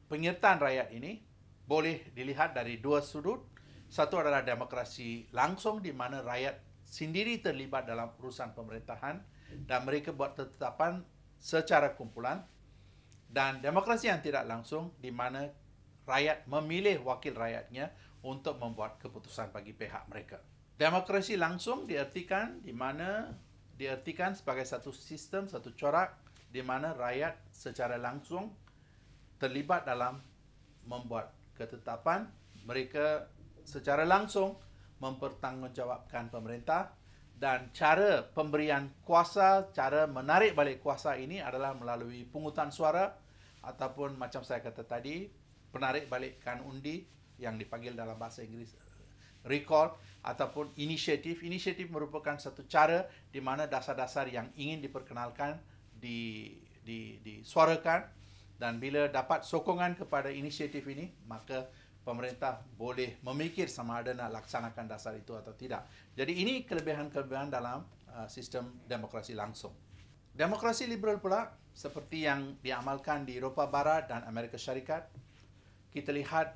penyertaan rakyat ini boleh dilihat dari dua sudut, satu adalah demokrasi langsung di mana rakyat sendiri terlibat dalam urusan pemerintahan dan mereka buat ketetapan secara kumpulan. Dan demokrasi yang tidak langsung di mana rakyat memilih wakil rakyatnya untuk membuat keputusan bagi pihak mereka. Demokrasi langsung diartikan di mana diartikan sebagai satu sistem, satu corak di mana rakyat secara langsung terlibat dalam membuat ketetapan mereka secara langsung mempertanggungjawabkan pemerintah dan cara pemberian kuasa, cara menarik balik kuasa ini adalah melalui pungutan suara ataupun macam saya kata tadi, penarik balikkan undi yang dipanggil dalam bahasa Inggeris eh, recall ataupun inisiatif. Inisiatif merupakan satu cara di mana dasar-dasar yang ingin diperkenalkan di di disuarakan dan bila dapat sokongan kepada inisiatif ini maka pemerintah boleh memikir sama ada nak laksanakan dasar itu atau tidak. Jadi ini kelebihan-kelebihan dalam uh, sistem demokrasi langsung. Demokrasi liberal pula seperti yang diamalkan di Eropah Barat dan Amerika Syarikat, kita lihat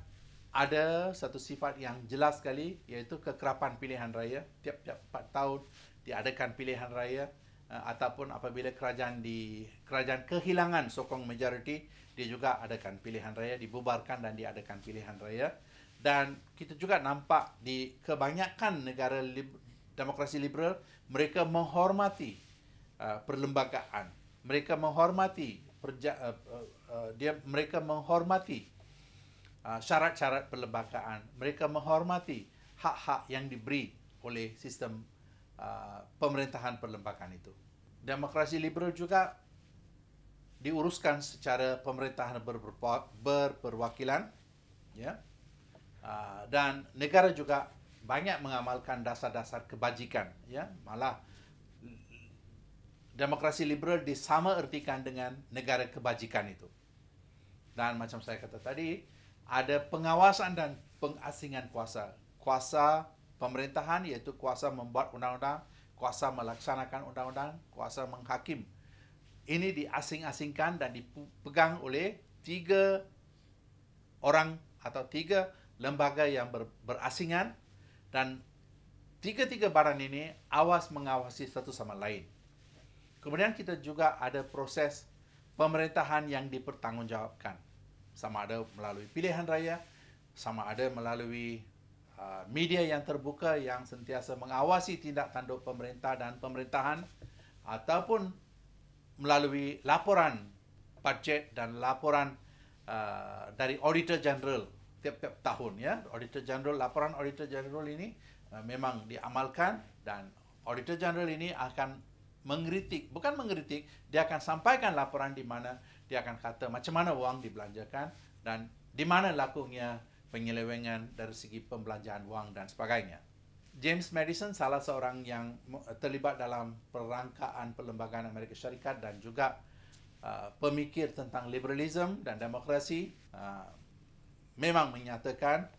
ada satu sifat yang jelas sekali iaitu kekerapan pilihan raya. Tiap-tiap 4 tahun diadakan pilihan raya uh, ataupun apabila kerajaan di kerajaan kehilangan sokong majoriti dia juga adakan pilihan raya dibubarkan dan diadakan pilihan raya dan kita juga nampak di kebanyakan negara lib- demokrasi liberal mereka menghormati uh, perlembagaan mereka menghormati perja- uh, uh, uh dia mereka menghormati uh, syarat-syarat perlembagaan mereka menghormati hak-hak yang diberi oleh sistem uh, pemerintahan perlembagaan itu demokrasi liberal juga diuruskan secara pemerintahan berperwakilan ya ah, dan negara juga banyak mengamalkan dasar-dasar kebajikan ya malah demokrasi liberal disama ertikan dengan negara kebajikan itu dan macam saya kata tadi ada pengawasan dan pengasingan kuasa kuasa pemerintahan iaitu kuasa membuat undang-undang kuasa melaksanakan undang-undang kuasa menghakim ini diasing-asingkan dan dipegang oleh tiga orang atau tiga lembaga yang ber, berasingan dan tiga-tiga barang ini awas mengawasi satu sama lain. Kemudian kita juga ada proses pemerintahan yang dipertanggungjawabkan sama ada melalui pilihan raya, sama ada melalui uh, media yang terbuka yang sentiasa mengawasi tindak tanduk pemerintah dan pemerintahan ataupun melalui laporan budget dan laporan uh, dari auditor general tiap-tiap tahun ya auditor general laporan auditor general ini uh, memang diamalkan dan auditor general ini akan mengkritik bukan mengkritik dia akan sampaikan laporan di mana dia akan kata macam mana wang dibelanjakan dan di mana lakunya penyelewengan dari segi pembelanjaan wang dan sebagainya James Madison salah seorang yang terlibat dalam perangkaan perlembagaan Amerika Syarikat dan juga uh, pemikir tentang liberalism dan demokrasi uh, memang menyatakan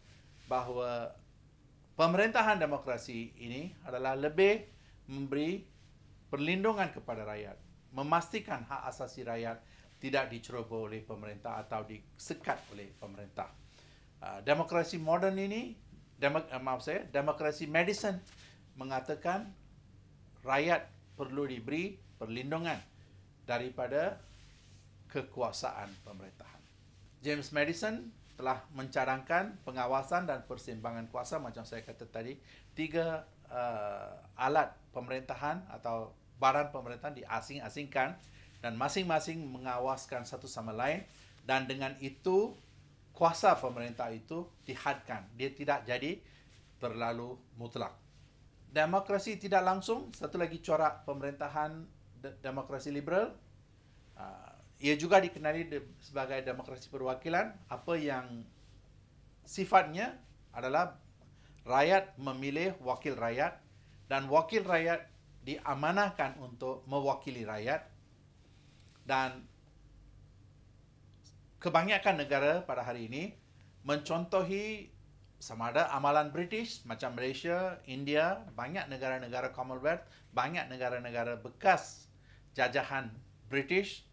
bahawa pemerintahan demokrasi ini adalah lebih memberi perlindungan kepada rakyat memastikan hak asasi rakyat tidak diceroboh oleh pemerintah atau disekat oleh pemerintah. Uh, demokrasi moden ini demok, eh, maaf saya, demokrasi medicine mengatakan rakyat perlu diberi perlindungan daripada kekuasaan pemerintahan. James Madison telah mencadangkan pengawasan dan persimpangan kuasa macam saya kata tadi, tiga uh, alat pemerintahan atau badan pemerintahan diasing-asingkan dan masing-masing mengawaskan satu sama lain dan dengan itu kuasa pemerintah itu dihadkan. Dia tidak jadi terlalu mutlak. Demokrasi tidak langsung, satu lagi corak pemerintahan demokrasi liberal. Ah, ia juga dikenali sebagai demokrasi perwakilan. Apa yang sifatnya adalah rakyat memilih wakil rakyat dan wakil rakyat diamanahkan untuk mewakili rakyat dan kebanyakan negara pada hari ini mencontohi sama ada amalan British macam Malaysia, India, banyak negara-negara Commonwealth, banyak negara-negara bekas jajahan British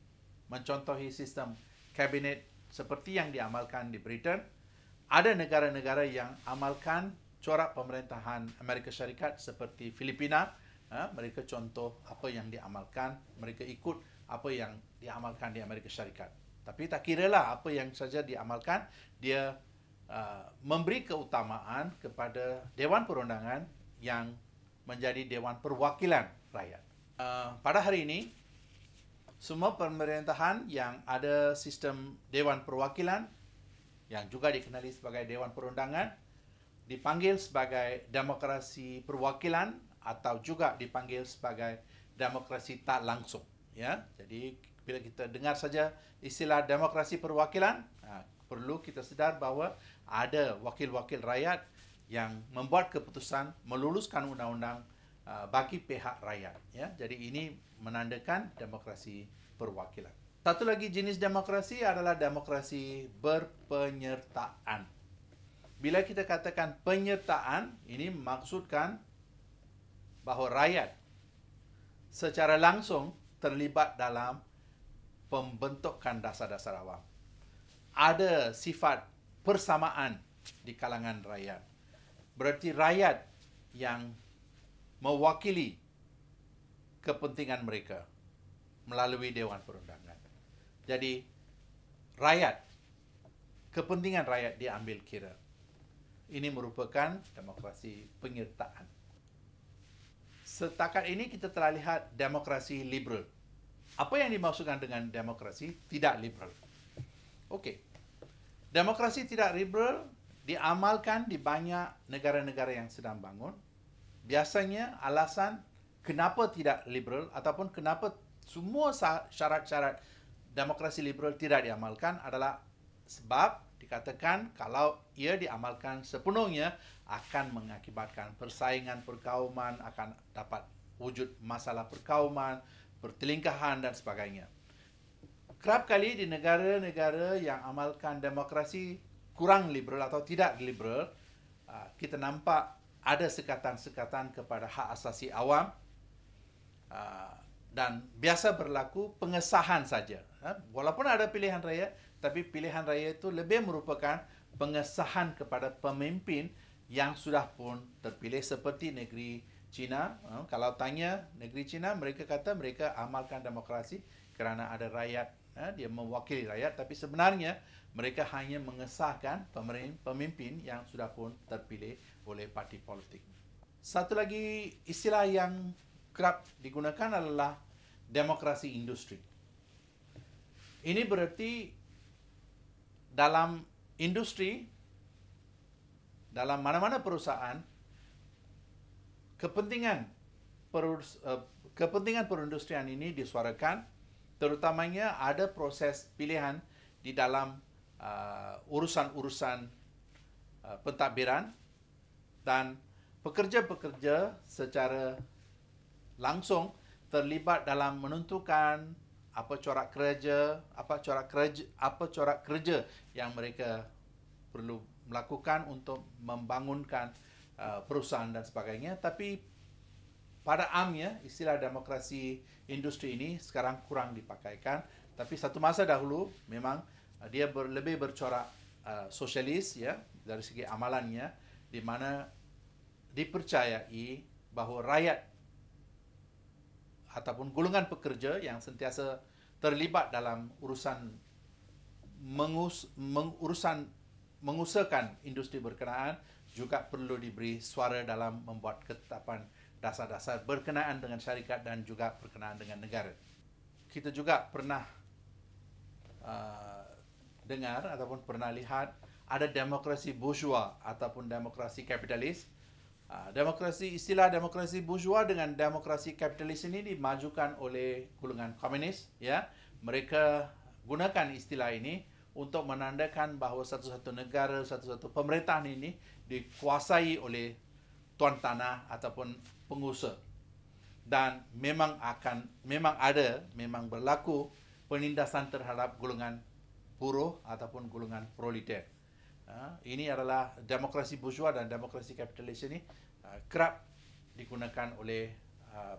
mencontohi sistem kabinet seperti yang diamalkan di Britain. Ada negara-negara yang amalkan corak pemerintahan Amerika Syarikat seperti Filipina. Ha, mereka contoh apa yang diamalkan, mereka ikut apa yang diamalkan di Amerika Syarikat. Tapi tak kira lah apa yang saja diamalkan, dia uh, memberi keutamaan kepada Dewan Perundangan yang menjadi Dewan Perwakilan Rakyat. Uh, pada hari ini, semua pemerintahan yang ada sistem Dewan Perwakilan yang juga dikenali sebagai Dewan Perundangan dipanggil sebagai demokrasi perwakilan atau juga dipanggil sebagai demokrasi tak langsung. Ya, jadi bila kita dengar saja istilah demokrasi perwakilan, ha, perlu kita sedar bahawa ada wakil-wakil rakyat yang membuat keputusan meluluskan undang-undang ha, bagi pihak rakyat. Ya. Jadi ini menandakan demokrasi perwakilan. Satu lagi jenis demokrasi adalah demokrasi berpenyertaan. Bila kita katakan penyertaan, ini maksudkan bahawa rakyat secara langsung terlibat dalam pembentukan dasar-dasar awam. Ada sifat persamaan di kalangan rakyat. Berarti rakyat yang mewakili kepentingan mereka melalui Dewan Perundangan. Jadi, rakyat, kepentingan rakyat diambil kira. Ini merupakan demokrasi penyertaan. Setakat ini kita telah lihat demokrasi liberal apa yang dimaksudkan dengan demokrasi tidak liberal? Okey. Demokrasi tidak liberal diamalkan di banyak negara-negara yang sedang bangun. Biasanya alasan kenapa tidak liberal ataupun kenapa semua syarat-syarat demokrasi liberal tidak diamalkan adalah sebab dikatakan kalau ia diamalkan sepenuhnya akan mengakibatkan persaingan perkauman, akan dapat wujud masalah perkauman, pertelingkahan dan sebagainya. Kerap kali di negara-negara yang amalkan demokrasi kurang liberal atau tidak liberal, ah, kita nampak ada sekatan-sekatan kepada hak asasi awam ah, dan biasa berlaku pengesahan saja. Ah, walaupun ada pilihan raya, tapi pilihan raya itu lebih merupakan pengesahan kepada pemimpin yang sudah pun terpilih seperti negeri Cina, eh, kalau tanya negeri Cina, mereka kata mereka amalkan demokrasi kerana ada rakyat, eh, dia mewakili rakyat. Tapi sebenarnya mereka hanya mengesahkan pemimpin yang sudah pun terpilih oleh parti politik. Satu lagi istilah yang kerap digunakan adalah demokrasi industri. Ini bererti dalam industri, dalam mana-mana perusahaan, kepentingan per, uh, eh, kepentingan perindustrian ini disuarakan terutamanya ada proses pilihan di dalam uh, urusan-urusan uh, pentadbiran dan pekerja-pekerja secara langsung terlibat dalam menentukan apa corak kerja, apa corak kerja, apa corak kerja yang mereka perlu melakukan untuk membangunkan Uh, perusahaan dan sebagainya tapi pada amnya istilah demokrasi industri ini sekarang kurang dipakaikan tapi satu masa dahulu memang uh, dia ber, lebih bercorak uh, sosialis ya dari segi amalannya di mana dipercayai bahawa rakyat ataupun golongan pekerja yang sentiasa terlibat dalam urusan mengus, mengurusan mengusahakan industri berkenaan juga perlu diberi suara dalam membuat ketetapan dasar-dasar berkenaan dengan syarikat dan juga berkenaan dengan negara. Kita juga pernah uh, dengar ataupun pernah lihat ada demokrasi bourgeois ataupun demokrasi kapitalis. Uh, demokrasi istilah demokrasi bourgeois dengan demokrasi kapitalis ini dimajukan oleh golongan komunis ya. Mereka gunakan istilah ini untuk menandakan bahawa satu-satu negara, satu-satu pemerintahan ini dikuasai oleh tuan tanah ataupun pengusaha. Dan memang akan memang ada, memang berlaku penindasan terhadap golongan buruh ataupun golongan proletar. Ha, ini adalah demokrasi bourgeois dan demokrasi kapitalis ini ha, kerap digunakan oleh ha,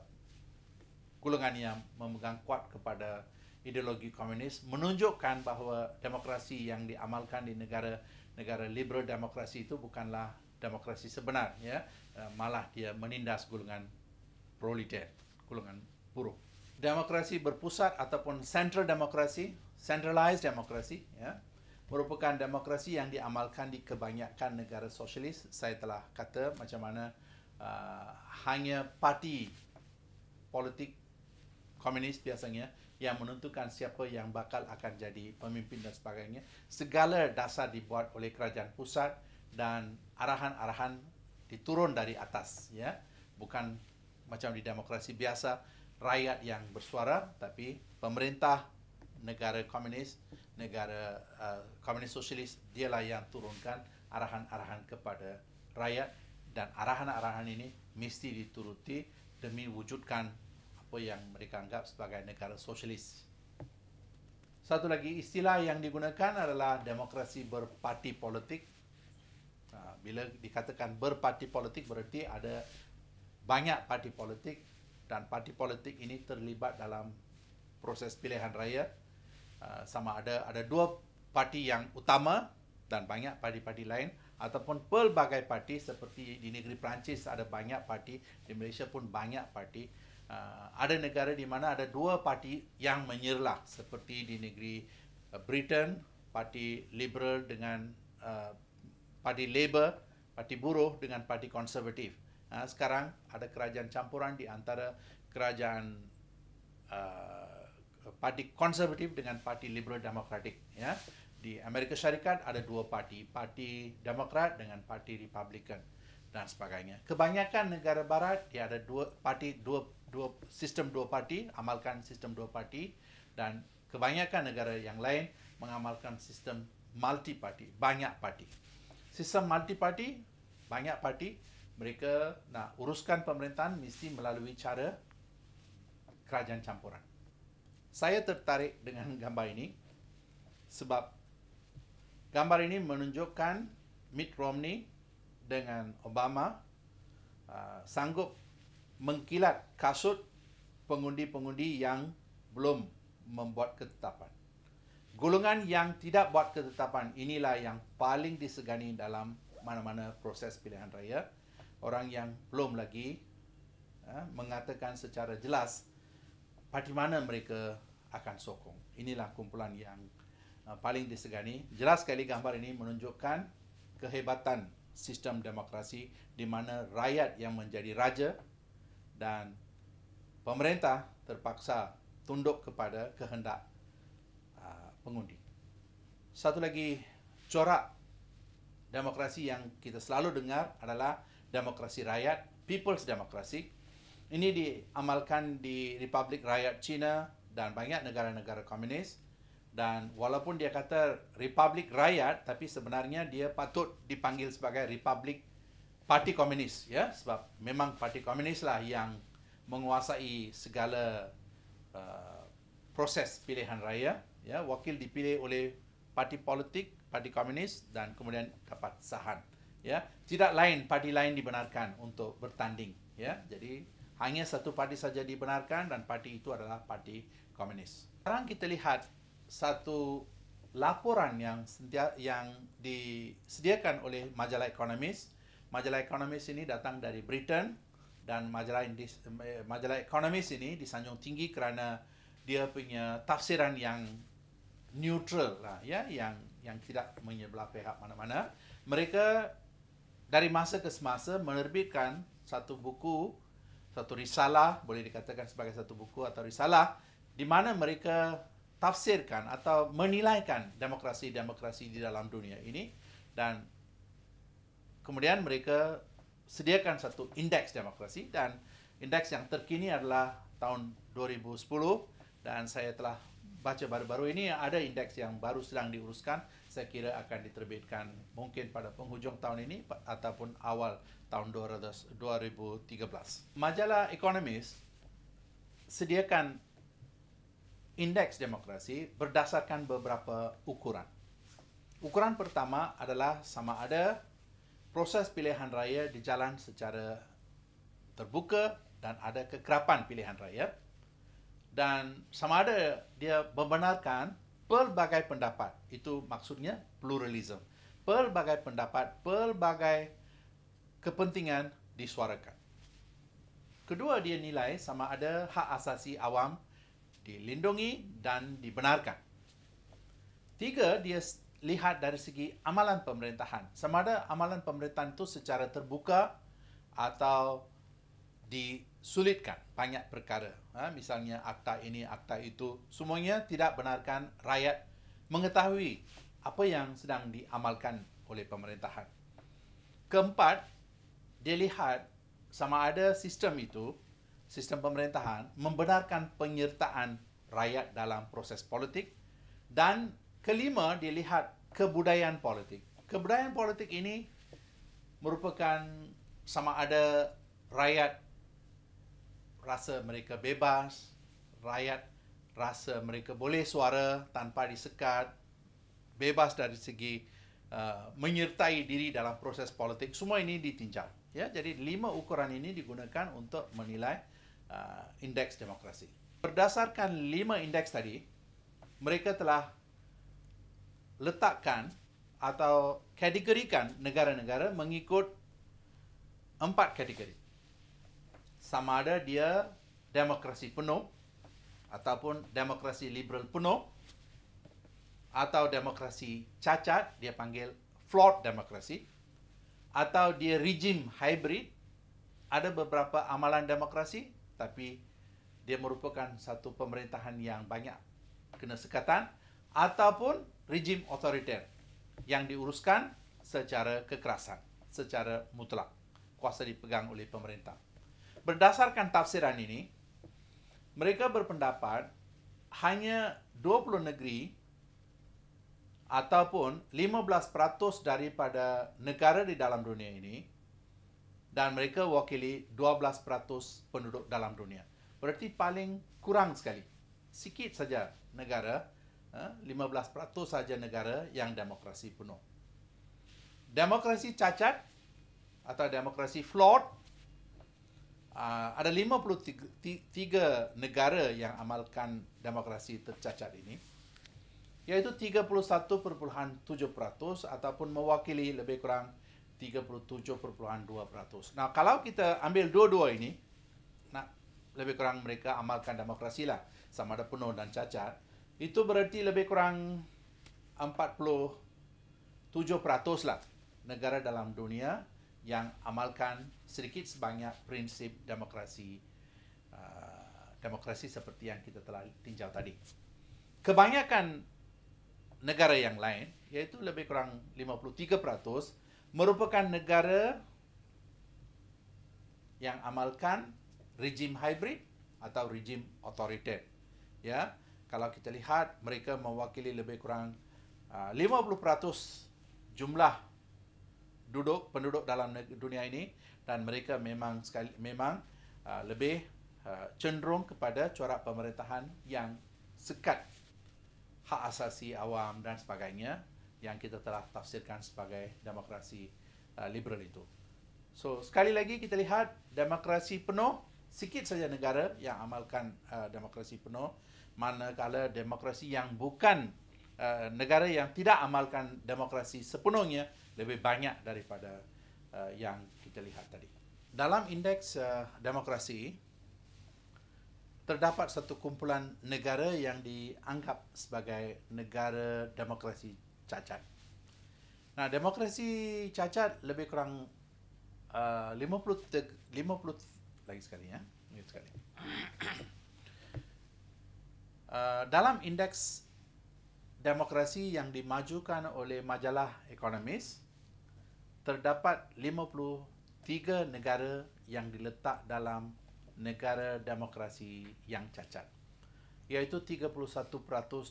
golongan yang memegang kuat kepada ideologi komunis menunjukkan bahawa demokrasi yang diamalkan di negara negara liberal demokrasi itu bukanlah demokrasi sebenar ya eh, malah dia menindas golongan proletariat, golongan buruh demokrasi berpusat ataupun central demokrasi centralized demokrasi ya merupakan demokrasi yang diamalkan di kebanyakan negara sosialis saya telah kata macam mana uh, hanya parti politik komunis biasanya yang menentukan siapa yang bakal akan jadi pemimpin dan sebagainya. Segala dasar dibuat oleh kerajaan pusat dan arahan-arahan diturun dari atas. Ya. Bukan macam di demokrasi biasa, rakyat yang bersuara tapi pemerintah negara komunis, negara uh, komunis sosialis, dialah yang turunkan arahan-arahan kepada rakyat dan arahan-arahan ini mesti dituruti demi wujudkan apa yang mereka anggap sebagai negara sosialis. Satu lagi istilah yang digunakan adalah demokrasi berparti politik. Ha, bila dikatakan berparti politik berarti ada banyak parti politik dan parti politik ini terlibat dalam proses pilihan raya. Ha, sama ada ada dua parti yang utama dan banyak parti-parti lain ataupun pelbagai parti seperti di negeri Perancis ada banyak parti, di Malaysia pun banyak parti. Uh, ada negara di mana ada dua parti yang menyerlah seperti di negeri uh, Britain parti liberal dengan uh, parti labor parti buruh dengan parti konservatif uh, sekarang ada kerajaan campuran di antara kerajaan uh, parti konservatif dengan parti liberal demokratik ya di Amerika Syarikat ada dua parti parti demokrat dengan parti republikan dan sebagainya kebanyakan negara barat dia ada dua parti dua dua sistem dua parti amalkan sistem dua parti dan kebanyakan negara yang lain mengamalkan sistem multi parti banyak parti sistem multi parti banyak parti mereka nak uruskan pemerintahan mesti melalui cara kerajaan campuran saya tertarik dengan gambar ini sebab gambar ini menunjukkan Mitt Romney dengan Obama uh, sanggup mengkilat kasut pengundi-pengundi yang belum membuat ketetapan. Golongan yang tidak buat ketetapan inilah yang paling disegani dalam mana-mana proses pilihan raya. Orang yang belum lagi ya, mengatakan secara jelas parti mana mereka akan sokong. Inilah kumpulan yang uh, paling disegani. Jelas sekali gambar ini menunjukkan kehebatan sistem demokrasi di mana rakyat yang menjadi raja dan pemerintah terpaksa tunduk kepada kehendak ah, pengundi. Satu lagi corak demokrasi yang kita selalu dengar adalah demokrasi rakyat, people's democracy. Ini diamalkan di Republik Rakyat China dan banyak negara-negara komunis. Dan walaupun dia kata Republik Rakyat, tapi sebenarnya dia patut dipanggil sebagai Republik parti komunis ya sebab memang parti komunis lah yang menguasai segala uh, proses pilihan raya ya wakil dipilih oleh parti politik parti komunis dan kemudian dapat sahan ya tidak lain parti lain dibenarkan untuk bertanding ya jadi hanya satu parti saja dibenarkan dan parti itu adalah parti komunis sekarang kita lihat satu laporan yang yang disediakan oleh majalah Ekonomis majalah Ekonomis ini datang dari Britain dan majalah eh, majalah Economist ini disanjung tinggi kerana dia punya tafsiran yang neutral lah ya yang yang tidak menyebelah pihak mana-mana mereka dari masa ke semasa menerbitkan satu buku satu risalah boleh dikatakan sebagai satu buku atau risalah di mana mereka tafsirkan atau menilaikan demokrasi-demokrasi di dalam dunia ini dan kemudian mereka sediakan satu indeks demokrasi dan indeks yang terkini adalah tahun 2010 dan saya telah baca baru-baru ini ada indeks yang baru sedang diuruskan saya kira akan diterbitkan mungkin pada penghujung tahun ini ataupun awal tahun 2013. Majalah Economist sediakan indeks demokrasi berdasarkan beberapa ukuran. Ukuran pertama adalah sama ada proses pilihan raya dijalan secara terbuka dan ada kekerapan pilihan raya dan sama ada dia membenarkan pelbagai pendapat itu maksudnya pluralisme pelbagai pendapat pelbagai kepentingan disuarakan kedua dia nilai sama ada hak asasi awam dilindungi dan dibenarkan tiga dia lihat dari segi amalan pemerintahan. Sama ada amalan pemerintahan itu secara terbuka atau disulitkan banyak perkara. Ha, misalnya akta ini, akta itu. Semuanya tidak benarkan rakyat mengetahui apa yang sedang diamalkan oleh pemerintahan. Keempat, dia lihat sama ada sistem itu, sistem pemerintahan, membenarkan penyertaan rakyat dalam proses politik dan Kelima, dia lihat kebudayaan politik. Kebudayaan politik ini merupakan sama ada rakyat rasa mereka bebas, rakyat rasa mereka boleh suara tanpa disekat, bebas dari segi uh, menyertai diri dalam proses politik. Semua ini ditinjau. Ya, jadi lima ukuran ini digunakan untuk menilai uh, indeks demokrasi. Berdasarkan lima indeks tadi, mereka telah letakkan atau kategorikan negara-negara mengikut empat kategori. Sama ada dia demokrasi penuh ataupun demokrasi liberal penuh atau demokrasi cacat, dia panggil flawed demokrasi atau dia regime hybrid ada beberapa amalan demokrasi tapi dia merupakan satu pemerintahan yang banyak kena sekatan ataupun rejim otoriter yang diuruskan secara kekerasan, secara mutlak, kuasa dipegang oleh pemerintah. Berdasarkan tafsiran ini, mereka berpendapat hanya 20 negeri ataupun 15% daripada negara di dalam dunia ini dan mereka wakili 12% penduduk dalam dunia. Berarti paling kurang sekali. Sikit saja negara 15% saja negara yang demokrasi penuh. Demokrasi cacat atau demokrasi flawed ah, ada 53 negara yang amalkan demokrasi tercacat ini iaitu 31.7% ataupun mewakili lebih kurang 37.2%. Nah, kalau kita ambil dua-dua ini, nah lebih kurang mereka amalkan demokrasi lah sama ada penuh dan cacat itu berarti lebih kurang 47% lah negara dalam dunia yang amalkan sedikit sebanyak prinsip demokrasi uh, demokrasi seperti yang kita telah tinjau tadi. Kebanyakan negara yang lain, iaitu lebih kurang 53%, merupakan negara yang amalkan rejim hybrid atau rejim otoriter. Ya, kalau kita lihat mereka mewakili lebih kurang 50% ah, jumlah duduk penduduk dalam dunia ini dan mereka memang sekali memang ah, lebih ah, cenderung kepada corak pemerintahan yang sekat hak asasi awam dan sebagainya yang kita telah tafsirkan sebagai demokrasi liberal itu. So sekali lagi kita lihat demokrasi penuh sikit saja negara yang amalkan demokrasi penuh manakala demokrasi yang bukan uh, negara yang tidak amalkan demokrasi sepenuhnya lebih banyak daripada uh, yang kita lihat tadi. Dalam indeks uh, demokrasi terdapat satu kumpulan negara yang dianggap sebagai negara demokrasi cacat. Nah, demokrasi cacat lebih kurang uh, 50 50 lagi sekali ya, lagi sekali. Eh, dalam indeks demokrasi yang dimajukan oleh majalah Ekonomis, terdapat 53 negara yang diletak dalam negara demokrasi yang cacat. Iaitu 31%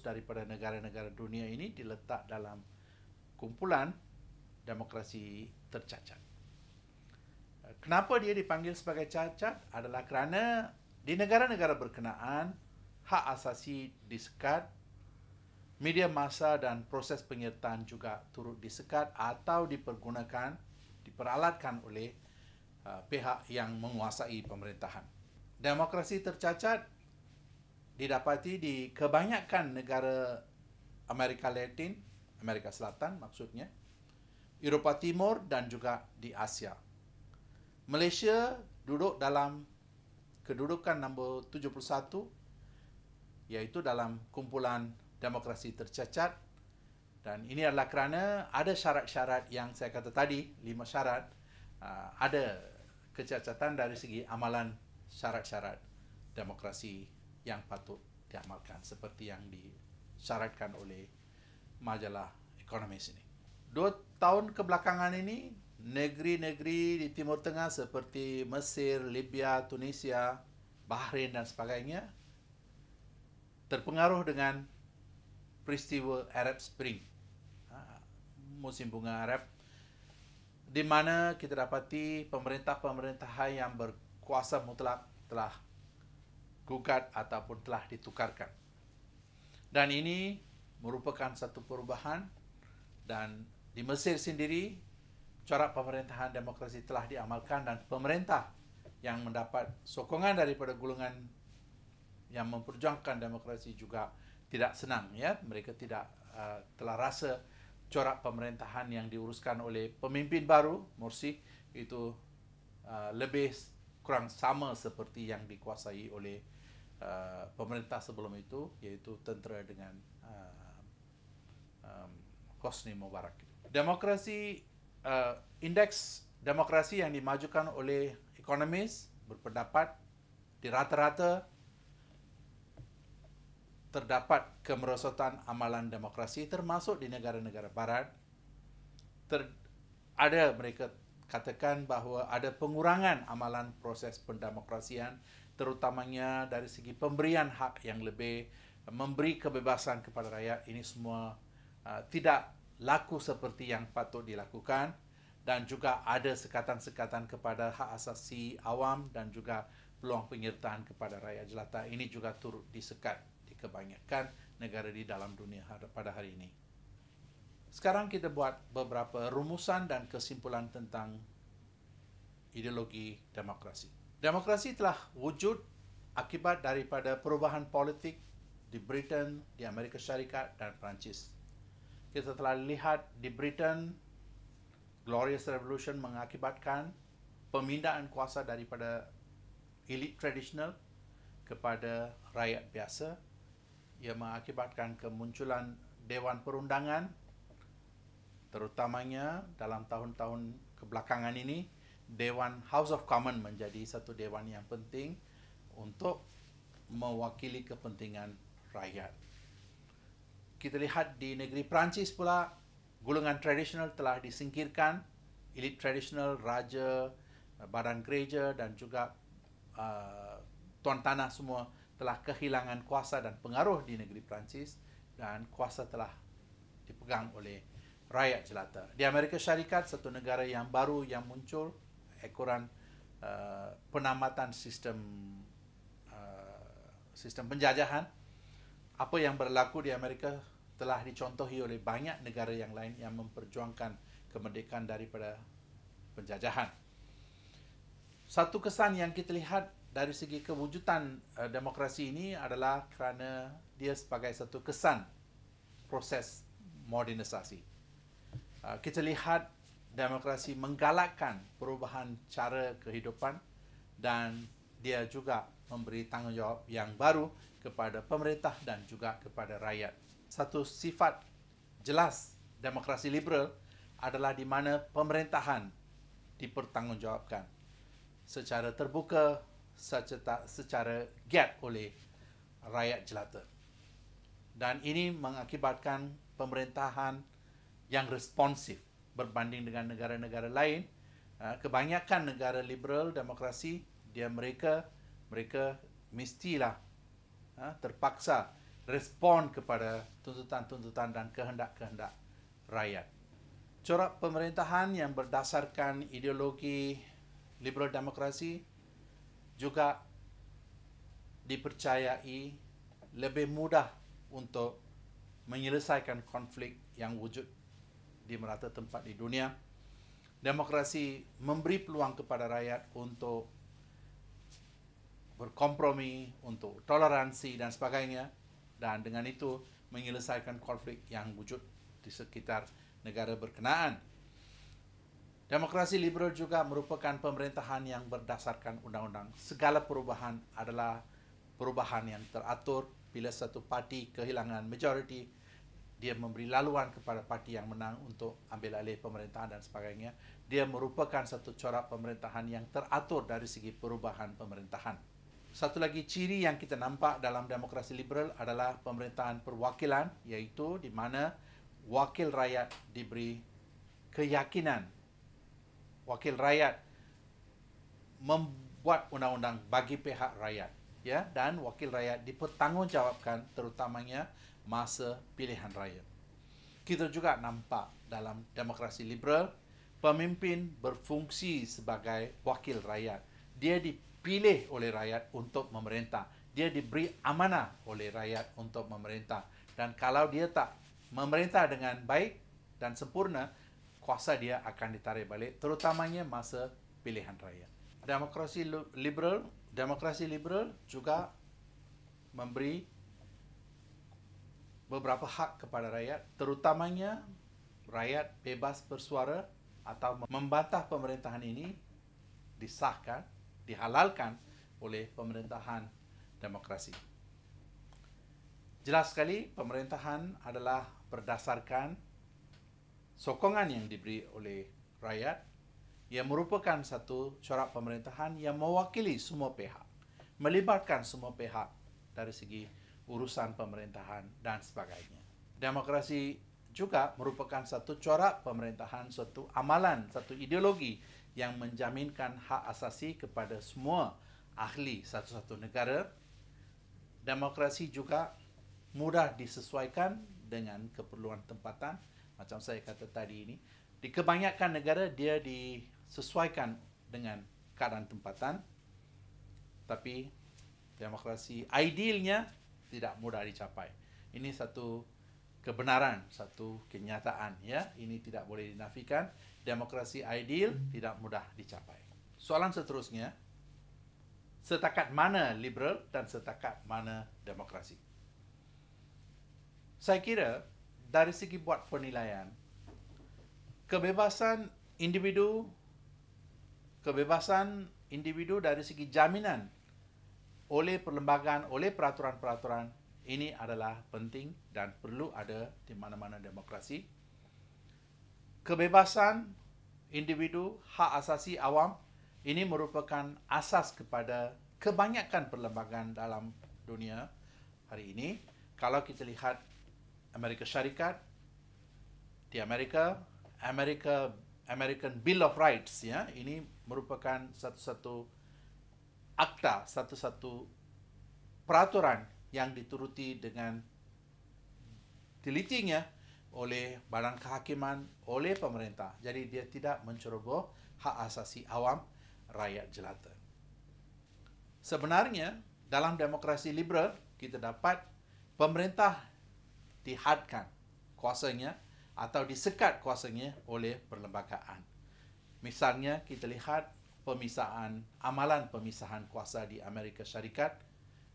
daripada negara-negara dunia ini diletak dalam kumpulan demokrasi tercacat. Kenapa dia dipanggil sebagai cacat adalah kerana di negara-negara berkenaan hak asasi disekat, media masa dan proses penyertaan juga turut disekat atau dipergunakan, diperalatkan oleh uh, pihak yang menguasai pemerintahan. Demokrasi tercacat didapati di kebanyakan negara Amerika Latin, Amerika Selatan maksudnya, Eropah Timur dan juga di Asia. Malaysia duduk dalam kedudukan nombor 71 iaitu dalam kumpulan demokrasi tercacat dan ini adalah kerana ada syarat-syarat yang saya kata tadi, lima syarat ah, ada kecacatan dari segi amalan syarat-syarat demokrasi yang patut diamalkan seperti yang disyaratkan oleh majalah ekonomi ini. Dua tahun kebelakangan ini, negeri-negeri di Timur Tengah seperti Mesir, Libya, Tunisia, Bahrain dan sebagainya terpengaruh dengan peristiwa Arab Spring ha, musim bunga Arab di mana kita dapati pemerintah-pemerintahan yang berkuasa mutlak telah gugat ataupun telah ditukarkan dan ini merupakan satu perubahan dan di Mesir sendiri corak pemerintahan demokrasi telah diamalkan dan pemerintah yang mendapat sokongan daripada golongan yang memperjuangkan demokrasi juga tidak senang ya mereka tidak uh, telah rasa corak pemerintahan yang diuruskan oleh pemimpin baru Morsi itu uh, lebih kurang sama seperti yang dikuasai oleh uh, pemerintah sebelum itu iaitu tentera dengan uh, um, Hosni Mubarak. Demokrasi uh, indeks demokrasi yang dimajukan oleh ekonomis berpendapat di rata-rata terdapat kemerosotan amalan demokrasi termasuk di negara-negara barat ter, ada mereka katakan bahawa ada pengurangan amalan proses pendemokrasian terutamanya dari segi pemberian hak yang lebih memberi kebebasan kepada rakyat ini semua uh, tidak laku seperti yang patut dilakukan dan juga ada sekatan-sekatan kepada hak asasi awam dan juga peluang penyertaan kepada rakyat jelata ini juga turut disekat kebanyakan negara di dalam dunia pada hari ini. Sekarang kita buat beberapa rumusan dan kesimpulan tentang ideologi demokrasi. Demokrasi telah wujud akibat daripada perubahan politik di Britain, di Amerika Syarikat dan Perancis. Kita telah lihat di Britain, Glorious Revolution mengakibatkan pemindahan kuasa daripada elit tradisional kepada rakyat biasa ia mengakibatkan kemunculan Dewan Perundangan terutamanya dalam tahun-tahun kebelakangan ini Dewan House of Commons menjadi satu dewan yang penting untuk mewakili kepentingan rakyat. Kita lihat di negeri Perancis pula, golongan tradisional telah disingkirkan, elit tradisional, raja, badan gereja dan juga uh, tuan tanah semua telah kehilangan kuasa dan pengaruh di negeri Perancis dan kuasa telah dipegang oleh rakyat jelata. Di Amerika Syarikat, satu negara yang baru yang muncul, ekoran uh, penamatan sistem uh, sistem penjajahan, apa yang berlaku di Amerika telah dicontohi oleh banyak negara yang lain yang memperjuangkan kemerdekaan daripada penjajahan. Satu kesan yang kita lihat dari segi kewujudan uh, demokrasi ini adalah kerana dia sebagai satu kesan proses modernisasi. Uh, kita lihat demokrasi menggalakkan perubahan cara kehidupan dan dia juga memberi tanggungjawab yang baru kepada pemerintah dan juga kepada rakyat. Satu sifat jelas demokrasi liberal adalah di mana pemerintahan dipertanggungjawabkan secara terbuka secara, secara get oleh rakyat jelata. Dan ini mengakibatkan pemerintahan yang responsif berbanding dengan negara-negara lain. Ah, kebanyakan negara liberal, demokrasi, dia mereka mereka mestilah ah, terpaksa respon kepada tuntutan-tuntutan dan kehendak-kehendak rakyat. Corak pemerintahan yang berdasarkan ideologi liberal demokrasi juga dipercayai lebih mudah untuk menyelesaikan konflik yang wujud di merata tempat di dunia. Demokrasi memberi peluang kepada rakyat untuk berkompromi, untuk toleransi dan sebagainya dan dengan itu menyelesaikan konflik yang wujud di sekitar negara berkenaan. Demokrasi liberal juga merupakan pemerintahan yang berdasarkan undang-undang. Segala perubahan adalah perubahan yang teratur bila satu parti kehilangan majoriti, dia memberi laluan kepada parti yang menang untuk ambil alih pemerintahan dan sebagainya. Dia merupakan satu corak pemerintahan yang teratur dari segi perubahan pemerintahan. Satu lagi ciri yang kita nampak dalam demokrasi liberal adalah pemerintahan perwakilan iaitu di mana wakil rakyat diberi keyakinan wakil rakyat membuat undang-undang bagi pihak rakyat ya dan wakil rakyat dipertanggungjawabkan terutamanya masa pilihan raya. Kita juga nampak dalam demokrasi liberal pemimpin berfungsi sebagai wakil rakyat. Dia dipilih oleh rakyat untuk memerintah. Dia diberi amanah oleh rakyat untuk memerintah dan kalau dia tak memerintah dengan baik dan sempurna kuasa dia akan ditarik balik terutamanya masa pilihan raya. Demokrasi liberal, demokrasi liberal juga memberi beberapa hak kepada rakyat terutamanya rakyat bebas bersuara atau membantah pemerintahan ini disahkan, dihalalkan oleh pemerintahan demokrasi. Jelas sekali pemerintahan adalah berdasarkan sokongan yang diberi oleh rakyat yang merupakan satu corak pemerintahan yang mewakili semua pihak, melibatkan semua pihak dari segi urusan pemerintahan dan sebagainya. Demokrasi juga merupakan satu corak pemerintahan, satu amalan, satu ideologi yang menjaminkan hak asasi kepada semua ahli satu-satu negara. Demokrasi juga mudah disesuaikan dengan keperluan tempatan macam saya kata tadi ini di kebanyakan negara dia disesuaikan dengan keadaan tempatan tapi demokrasi idealnya tidak mudah dicapai ini satu kebenaran satu kenyataan ya ini tidak boleh dinafikan demokrasi ideal tidak mudah dicapai soalan seterusnya setakat mana liberal dan setakat mana demokrasi saya kira dari segi buat penilaian kebebasan individu kebebasan individu dari segi jaminan oleh perlembagaan oleh peraturan-peraturan ini adalah penting dan perlu ada di mana-mana demokrasi kebebasan individu hak asasi awam ini merupakan asas kepada kebanyakan perlembagaan dalam dunia hari ini kalau kita lihat Amerika Syarikat di Amerika, Amerika American Bill of Rights ya. Ini merupakan satu-satu akta, satu-satu peraturan yang dituruti dengan ya oleh badan kehakiman, oleh pemerintah. Jadi dia tidak menceroboh hak asasi awam rakyat jelata. Sebenarnya dalam demokrasi liberal kita dapat pemerintah dihadkan kuasanya atau disekat kuasanya oleh perlembagaan. Misalnya kita lihat pemisahan amalan pemisahan kuasa di Amerika Syarikat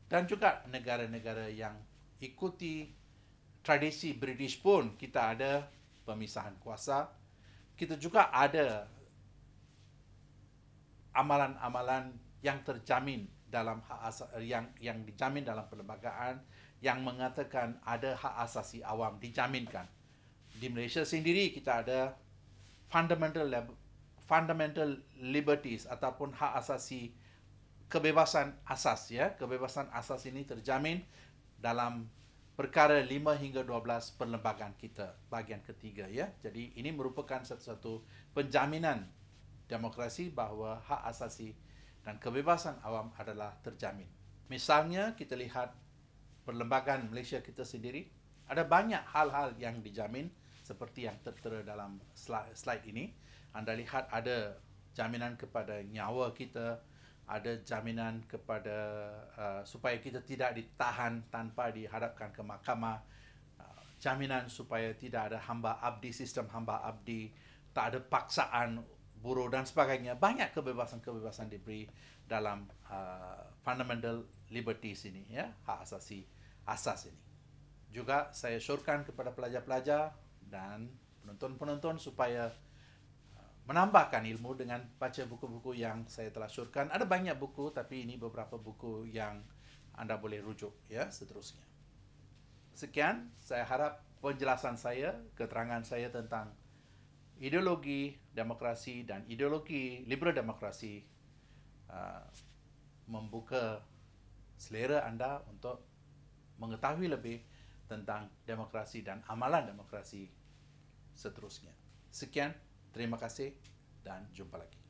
dan juga negara-negara yang ikuti tradisi British pun kita ada pemisahan kuasa. Kita juga ada amalan-amalan yang terjamin dalam yang yang dijamin dalam perlembagaan yang mengatakan ada hak asasi awam dijaminkan. Di Malaysia sendiri kita ada fundamental fundamental liberties ataupun hak asasi kebebasan asas ya kebebasan asas ini terjamin dalam perkara 5 hingga 12 perlembagaan kita bahagian ketiga ya jadi ini merupakan satu-satu penjaminan demokrasi bahawa hak asasi dan kebebasan awam adalah terjamin misalnya kita lihat perlembagaan Malaysia kita sendiri ada banyak hal-hal yang dijamin seperti yang tertera dalam slide ini anda lihat ada jaminan kepada nyawa kita ada jaminan kepada uh, supaya kita tidak ditahan tanpa dihadapkan ke mahkamah uh, jaminan supaya tidak ada hamba abdi sistem hamba abdi tak ada paksaan buruh dan sebagainya banyak kebebasan-kebebasan diberi dalam uh, fundamental liberties ini ya hak asasi asas ini juga saya syorkan kepada pelajar-pelajar dan penonton-penonton supaya uh, menambahkan ilmu dengan baca buku-buku yang saya telah syorkan ada banyak buku tapi ini beberapa buku yang anda boleh rujuk ya seterusnya sekian saya harap penjelasan saya keterangan saya tentang ideologi demokrasi dan ideologi liberal demokrasi uh, membuka selera anda untuk mengetahui lebih tentang demokrasi dan amalan demokrasi seterusnya. Sekian, terima kasih dan jumpa lagi.